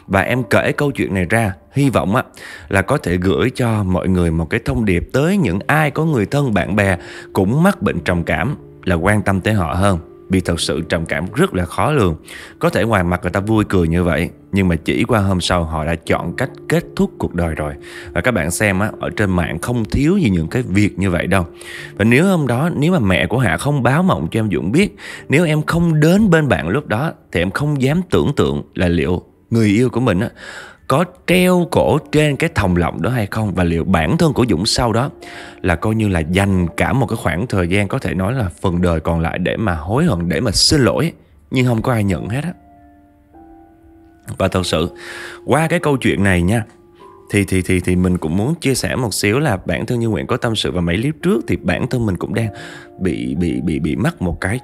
Và em kể câu chuyện này ra, hy vọng á là có thể gửi cho mọi người một cái thông điệp tới những ai có người thân bạn bè cũng mắc bệnh trầm cảm là quan tâm tới họ hơn vì thật sự trầm cảm rất là khó lường. Có thể ngoài mặt người ta vui cười như vậy, nhưng mà chỉ qua hôm sau họ đã chọn cách kết thúc cuộc đời rồi. Và các bạn xem á, ở trên mạng không thiếu gì những cái việc như vậy đâu. Và nếu hôm đó, nếu mà mẹ của Hạ không báo mộng cho em Dũng biết, nếu em không đến bên bạn lúc đó, thì em không dám tưởng tượng là liệu người yêu của mình á, có treo cổ trên cái thòng lọng đó hay không và liệu bản thân của Dũng sau đó là coi như là dành cả một cái khoảng thời gian có thể nói là phần đời còn lại để mà hối hận để mà xin lỗi nhưng không có ai nhận hết á. Và thật sự qua cái câu chuyện này nha thì thì thì thì mình cũng muốn chia sẻ một xíu là bản thân như nguyện có tâm sự và mấy clip trước thì bản thân mình cũng đang bị bị bị bị mắc một cái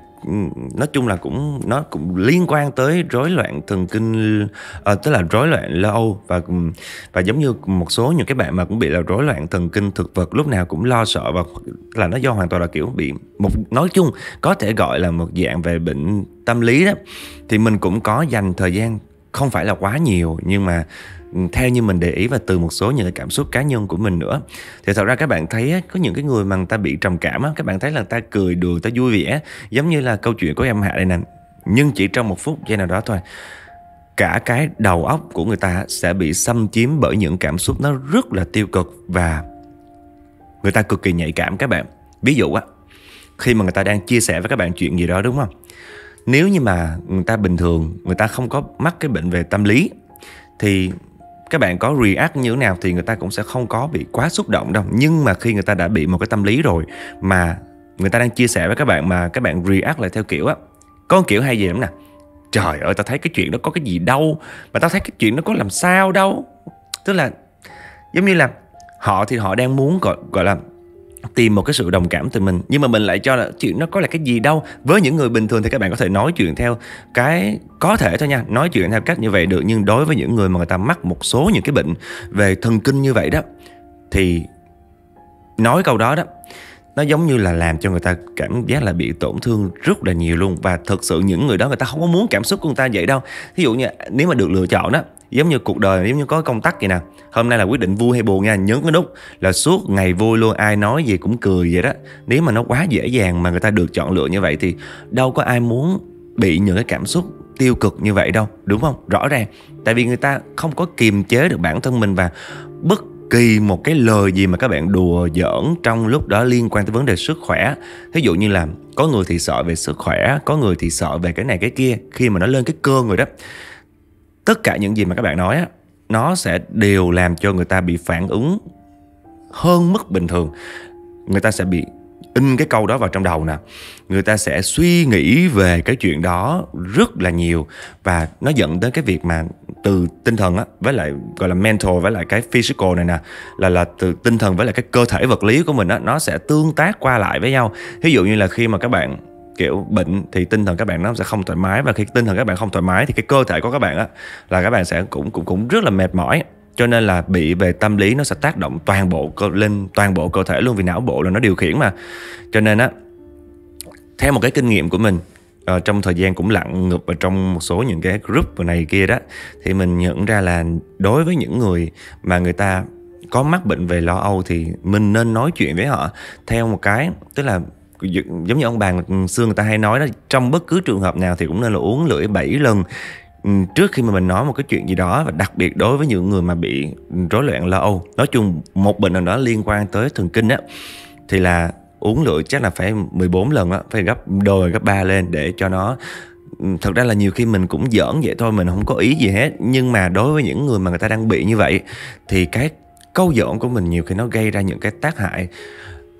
nói chung là cũng nó cũng liên quan tới rối loạn thần kinh à, tức là rối loạn lo âu và và giống như một số những cái bạn mà cũng bị là rối loạn thần kinh thực vật lúc nào cũng lo sợ và là nó do hoàn toàn là kiểu bị một nói chung có thể gọi là một dạng về bệnh tâm lý đó thì mình cũng có dành thời gian không phải là quá nhiều nhưng mà Ừ, theo như mình để ý và từ một số những cái cảm xúc cá nhân của mình nữa thì thật ra các bạn thấy có những cái người mà người ta bị trầm cảm các bạn thấy là người ta cười đùa người ta vui vẻ giống như là câu chuyện của em hạ đây nè nhưng chỉ trong một phút giây nào đó thôi cả cái đầu óc của người ta sẽ bị xâm chiếm bởi những cảm xúc nó rất là tiêu cực và người ta cực kỳ nhạy cảm các bạn ví dụ á khi mà người ta đang chia sẻ với các bạn chuyện gì đó đúng không nếu như mà người ta bình thường người ta không có mắc cái bệnh về tâm lý thì các bạn có react như thế nào thì người ta cũng sẽ không có bị quá xúc động đâu nhưng mà khi người ta đã bị một cái tâm lý rồi mà người ta đang chia sẻ với các bạn mà các bạn react lại theo kiểu á có kiểu hay gì lắm nè trời ơi tao thấy cái chuyện đó có cái gì đâu mà tao thấy cái chuyện nó có làm sao đâu tức là giống như là họ thì họ đang muốn gọi gọi là tìm một cái sự đồng cảm từ mình nhưng mà mình lại cho là chuyện nó có là cái gì đâu với những người bình thường thì các bạn có thể nói chuyện theo cái có thể thôi nha nói chuyện theo cách như vậy được nhưng đối với những người mà người ta mắc một số những cái bệnh về thần kinh như vậy đó thì nói câu đó đó nó giống như là làm cho người ta cảm giác là bị tổn thương rất là nhiều luôn và thực sự những người đó người ta không có muốn cảm xúc của người ta vậy đâu thí dụ như nếu mà được lựa chọn đó giống như cuộc đời giống như có công tắc vậy nè hôm nay là quyết định vui hay buồn nha nhớ cái nút là suốt ngày vui luôn ai nói gì cũng cười vậy đó nếu mà nó quá dễ dàng mà người ta được chọn lựa như vậy thì đâu có ai muốn bị những cái cảm xúc tiêu cực như vậy đâu đúng không rõ ràng tại vì người ta không có kiềm chế được bản thân mình và bất kỳ một cái lời gì mà các bạn đùa giỡn trong lúc đó liên quan tới vấn đề sức khỏe ví dụ như là có người thì sợ về sức khỏe có người thì sợ về cái này cái kia khi mà nó lên cái cơn rồi đó tất cả những gì mà các bạn nói á nó sẽ đều làm cho người ta bị phản ứng hơn mức bình thường người ta sẽ bị in cái câu đó vào trong đầu nè người ta sẽ suy nghĩ về cái chuyện đó rất là nhiều và nó dẫn đến cái việc mà từ tinh thần á với lại gọi là mental với lại cái physical này nè là là từ tinh thần với lại cái cơ thể vật lý của mình á nó sẽ tương tác qua lại với nhau ví dụ như là khi mà các bạn kiểu bệnh thì tinh thần các bạn nó sẽ không thoải mái và khi tinh thần các bạn không thoải mái thì cái cơ thể của các bạn á là các bạn sẽ cũng cũng cũng rất là mệt mỏi cho nên là bị về tâm lý nó sẽ tác động toàn bộ lên toàn bộ cơ thể luôn vì não bộ là nó điều khiển mà cho nên á theo một cái kinh nghiệm của mình uh, trong thời gian cũng lặng ngược vào trong một số những cái group này kia đó thì mình nhận ra là đối với những người mà người ta có mắc bệnh về lo âu thì mình nên nói chuyện với họ theo một cái tức là giống như ông bàn xưa người ta hay nói đó trong bất cứ trường hợp nào thì cũng nên là uống lưỡi 7 lần ừ, trước khi mà mình nói một cái chuyện gì đó và đặc biệt đối với những người mà bị rối loạn lo âu nói chung một bệnh nào đó liên quan tới thần kinh á thì là uống lưỡi chắc là phải 14 lần á phải gấp đôi gấp ba lên để cho nó ừ, thật ra là nhiều khi mình cũng giỡn vậy thôi mình không có ý gì hết nhưng mà đối với những người mà người ta đang bị như vậy thì cái câu giỡn của mình nhiều khi nó gây ra những cái tác hại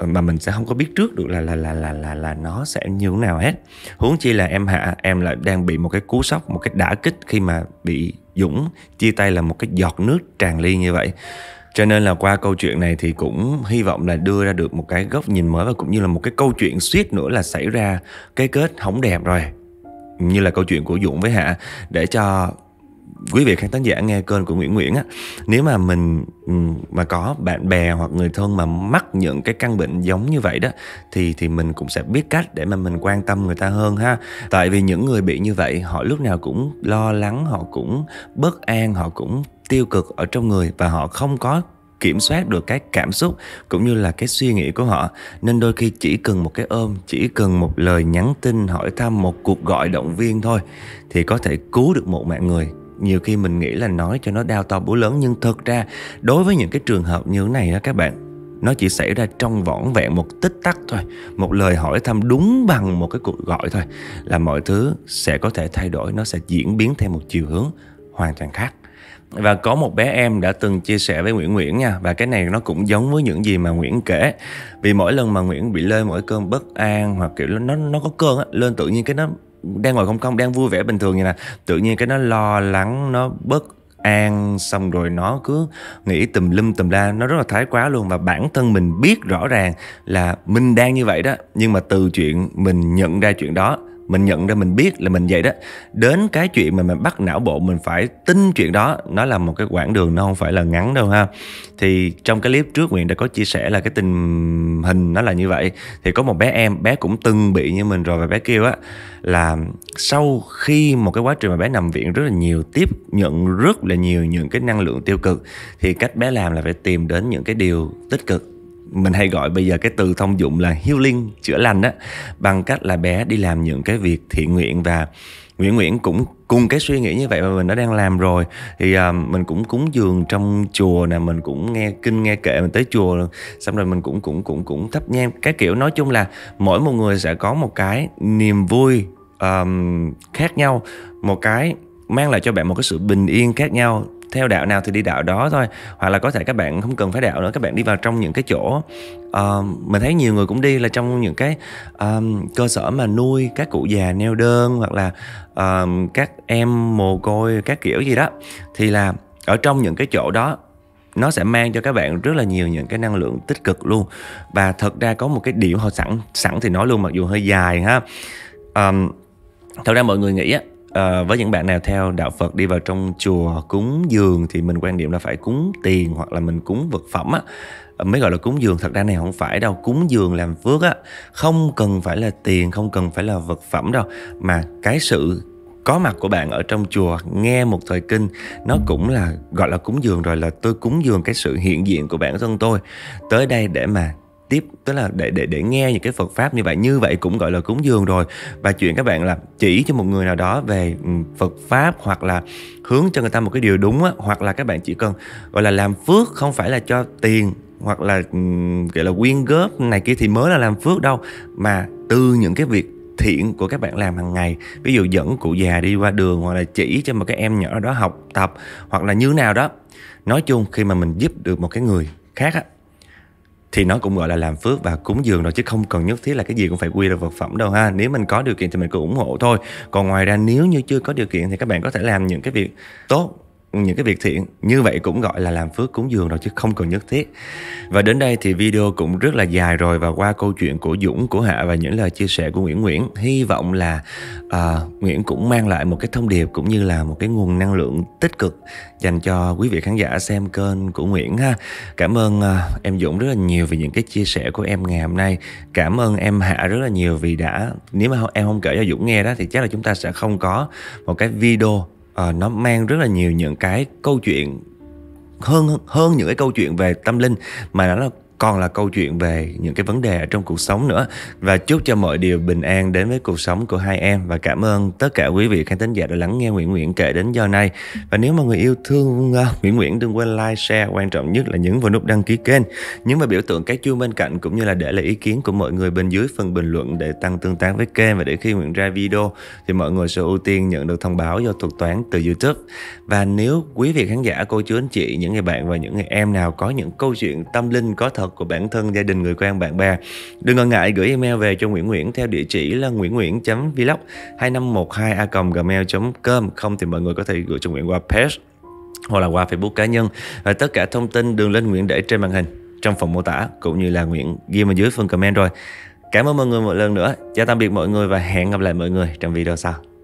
mà mình sẽ không có biết trước được là là là là là là nó sẽ như thế nào hết huống chi là em hạ em lại đang bị một cái cú sốc một cái đả kích khi mà bị dũng chia tay là một cái giọt nước tràn ly như vậy cho nên là qua câu chuyện này thì cũng hy vọng là đưa ra được một cái góc nhìn mới và cũng như là một cái câu chuyện suýt nữa là xảy ra cái kết hỏng đẹp rồi như là câu chuyện của dũng với hạ để cho quý vị khán giả nghe kênh của Nguyễn Nguyễn á nếu mà mình ừ, mà có bạn bè hoặc người thân mà mắc những cái căn bệnh giống như vậy đó thì thì mình cũng sẽ biết cách để mà mình quan tâm người ta hơn ha tại vì những người bị như vậy họ lúc nào cũng lo lắng họ cũng bất an họ cũng tiêu cực ở trong người và họ không có kiểm soát được cái cảm xúc cũng như là cái suy nghĩ của họ nên đôi khi chỉ cần một cái ôm chỉ cần một lời nhắn tin hỏi thăm một cuộc gọi động viên thôi thì có thể cứu được một mạng người nhiều khi mình nghĩ là nói cho nó đau to búa lớn nhưng thực ra đối với những cái trường hợp như thế này đó các bạn nó chỉ xảy ra trong vỏn vẹn một tích tắc thôi một lời hỏi thăm đúng bằng một cái cuộc gọi thôi là mọi thứ sẽ có thể thay đổi nó sẽ diễn biến theo một chiều hướng hoàn toàn khác và có một bé em đã từng chia sẻ với Nguyễn Nguyễn nha Và cái này nó cũng giống với những gì mà Nguyễn kể Vì mỗi lần mà Nguyễn bị lên mỗi cơn bất an Hoặc kiểu nó nó có cơn á Lên tự nhiên cái nó đang ngồi không công đang vui vẻ bình thường vậy nè tự nhiên cái nó lo lắng nó bất an xong rồi nó cứ nghĩ tùm lum tùm la nó rất là thái quá luôn và bản thân mình biết rõ ràng là mình đang như vậy đó nhưng mà từ chuyện mình nhận ra chuyện đó mình nhận ra mình biết là mình vậy đó đến cái chuyện mà mình bắt não bộ mình phải tin chuyện đó nó là một cái quãng đường nó không phải là ngắn đâu ha thì trong cái clip trước nguyện đã có chia sẻ là cái tình hình nó là như vậy thì có một bé em bé cũng từng bị như mình rồi và bé kêu á là sau khi một cái quá trình mà bé nằm viện rất là nhiều tiếp nhận rất là nhiều những cái năng lượng tiêu cực thì cách bé làm là phải tìm đến những cái điều tích cực mình hay gọi bây giờ cái từ thông dụng là healing chữa lành á bằng cách là bé đi làm những cái việc thiện nguyện và Nguyễn Nguyễn cũng cùng cái suy nghĩ như vậy mà mình đã đang làm rồi thì uh, mình cũng cúng dường trong chùa nè mình cũng nghe kinh nghe kệ mình tới chùa xong rồi mình cũng cũng cũng cũng thắp nhang cái kiểu nói chung là mỗi một người sẽ có một cái niềm vui um, khác nhau một cái mang lại cho bạn một cái sự bình yên khác nhau theo đạo nào thì đi đạo đó thôi hoặc là có thể các bạn không cần phải đạo nữa các bạn đi vào trong những cái chỗ uh, mình thấy nhiều người cũng đi là trong những cái um, cơ sở mà nuôi các cụ già neo đơn hoặc là um, các em mồ côi các kiểu gì đó thì là ở trong những cái chỗ đó nó sẽ mang cho các bạn rất là nhiều những cái năng lượng tích cực luôn và thật ra có một cái điệu họ sẵn sẵn thì nói luôn mặc dù hơi dài ha um, thật ra mọi người nghĩ á à, với những bạn nào theo đạo Phật đi vào trong chùa cúng dường thì mình quan niệm là phải cúng tiền hoặc là mình cúng vật phẩm á ờ, mới gọi là cúng dường thật ra này không phải đâu cúng dường làm phước á không cần phải là tiền không cần phải là vật phẩm đâu mà cái sự có mặt của bạn ở trong chùa nghe một thời kinh nó cũng là gọi là cúng dường rồi là tôi cúng dường cái sự hiện diện của bản thân tôi tới đây để mà tiếp tức là để để để nghe những cái Phật pháp như vậy như vậy cũng gọi là cúng dường rồi và chuyện các bạn là chỉ cho một người nào đó về ừ, Phật pháp hoặc là hướng cho người ta một cái điều đúng á, hoặc là các bạn chỉ cần gọi là làm phước không phải là cho tiền hoặc là gọi ừ, là quyên góp này kia thì mới là làm phước đâu mà từ những cái việc thiện của các bạn làm hàng ngày ví dụ dẫn cụ già đi qua đường hoặc là chỉ cho một cái em nhỏ đó học tập hoặc là như nào đó nói chung khi mà mình giúp được một cái người khác á, thì nó cũng gọi là làm phước và cúng dường rồi chứ không cần nhất thiết là cái gì cũng phải quy ra vật phẩm đâu ha nếu mình có điều kiện thì mình cứ ủng hộ thôi còn ngoài ra nếu như chưa có điều kiện thì các bạn có thể làm những cái việc tốt những cái việc thiện như vậy cũng gọi là làm phước cúng dường rồi chứ không còn nhất thiết và đến đây thì video cũng rất là dài rồi và qua câu chuyện của Dũng của Hạ và những lời chia sẻ của Nguyễn Nguyễn hy vọng là uh, Nguyễn cũng mang lại một cái thông điệp cũng như là một cái nguồn năng lượng tích cực dành cho quý vị khán giả xem kênh của Nguyễn ha cảm ơn uh, em Dũng rất là nhiều vì những cái chia sẻ của em ngày hôm nay cảm ơn em Hạ rất là nhiều vì đã nếu mà em không kể cho Dũng nghe đó thì chắc là chúng ta sẽ không có một cái video uh, nó mang rất là nhiều những cái câu chuyện hơn hơn những cái câu chuyện về tâm linh mà nó là còn là câu chuyện về những cái vấn đề ở trong cuộc sống nữa và chúc cho mọi điều bình an đến với cuộc sống của hai em và cảm ơn tất cả quý vị khán thính giả đã lắng nghe Nguyễn Nguyễn kể đến giờ này và nếu mà người yêu thương uh, Nguyễn Nguyễn đừng quên like share quan trọng nhất là nhấn vào nút đăng ký kênh nhấn vào biểu tượng cái chuông bên cạnh cũng như là để lại ý kiến của mọi người bên dưới phần bình luận để tăng tương tác với kênh và để khi Nguyễn ra video thì mọi người sẽ ưu tiên nhận được thông báo do thuật toán từ YouTube và nếu quý vị khán giả cô chú anh chị những người bạn và những người em nào có những câu chuyện tâm linh có thật thật của bản thân, gia đình, người quen, bạn bè. Đừng ngần ngại gửi email về cho Nguyễn Nguyễn theo địa chỉ là nguyễn.nguyễn.vlog2512a.gmail.com Không thì mọi người có thể gửi cho Nguyễn qua page hoặc là qua Facebook cá nhân. Và tất cả thông tin đường lên Nguyễn để trên màn hình trong phần mô tả cũng như là Nguyễn ghi ở dưới phần comment rồi. Cảm ơn mọi người một lần nữa. Chào tạm biệt mọi người và hẹn gặp lại mọi người trong video sau.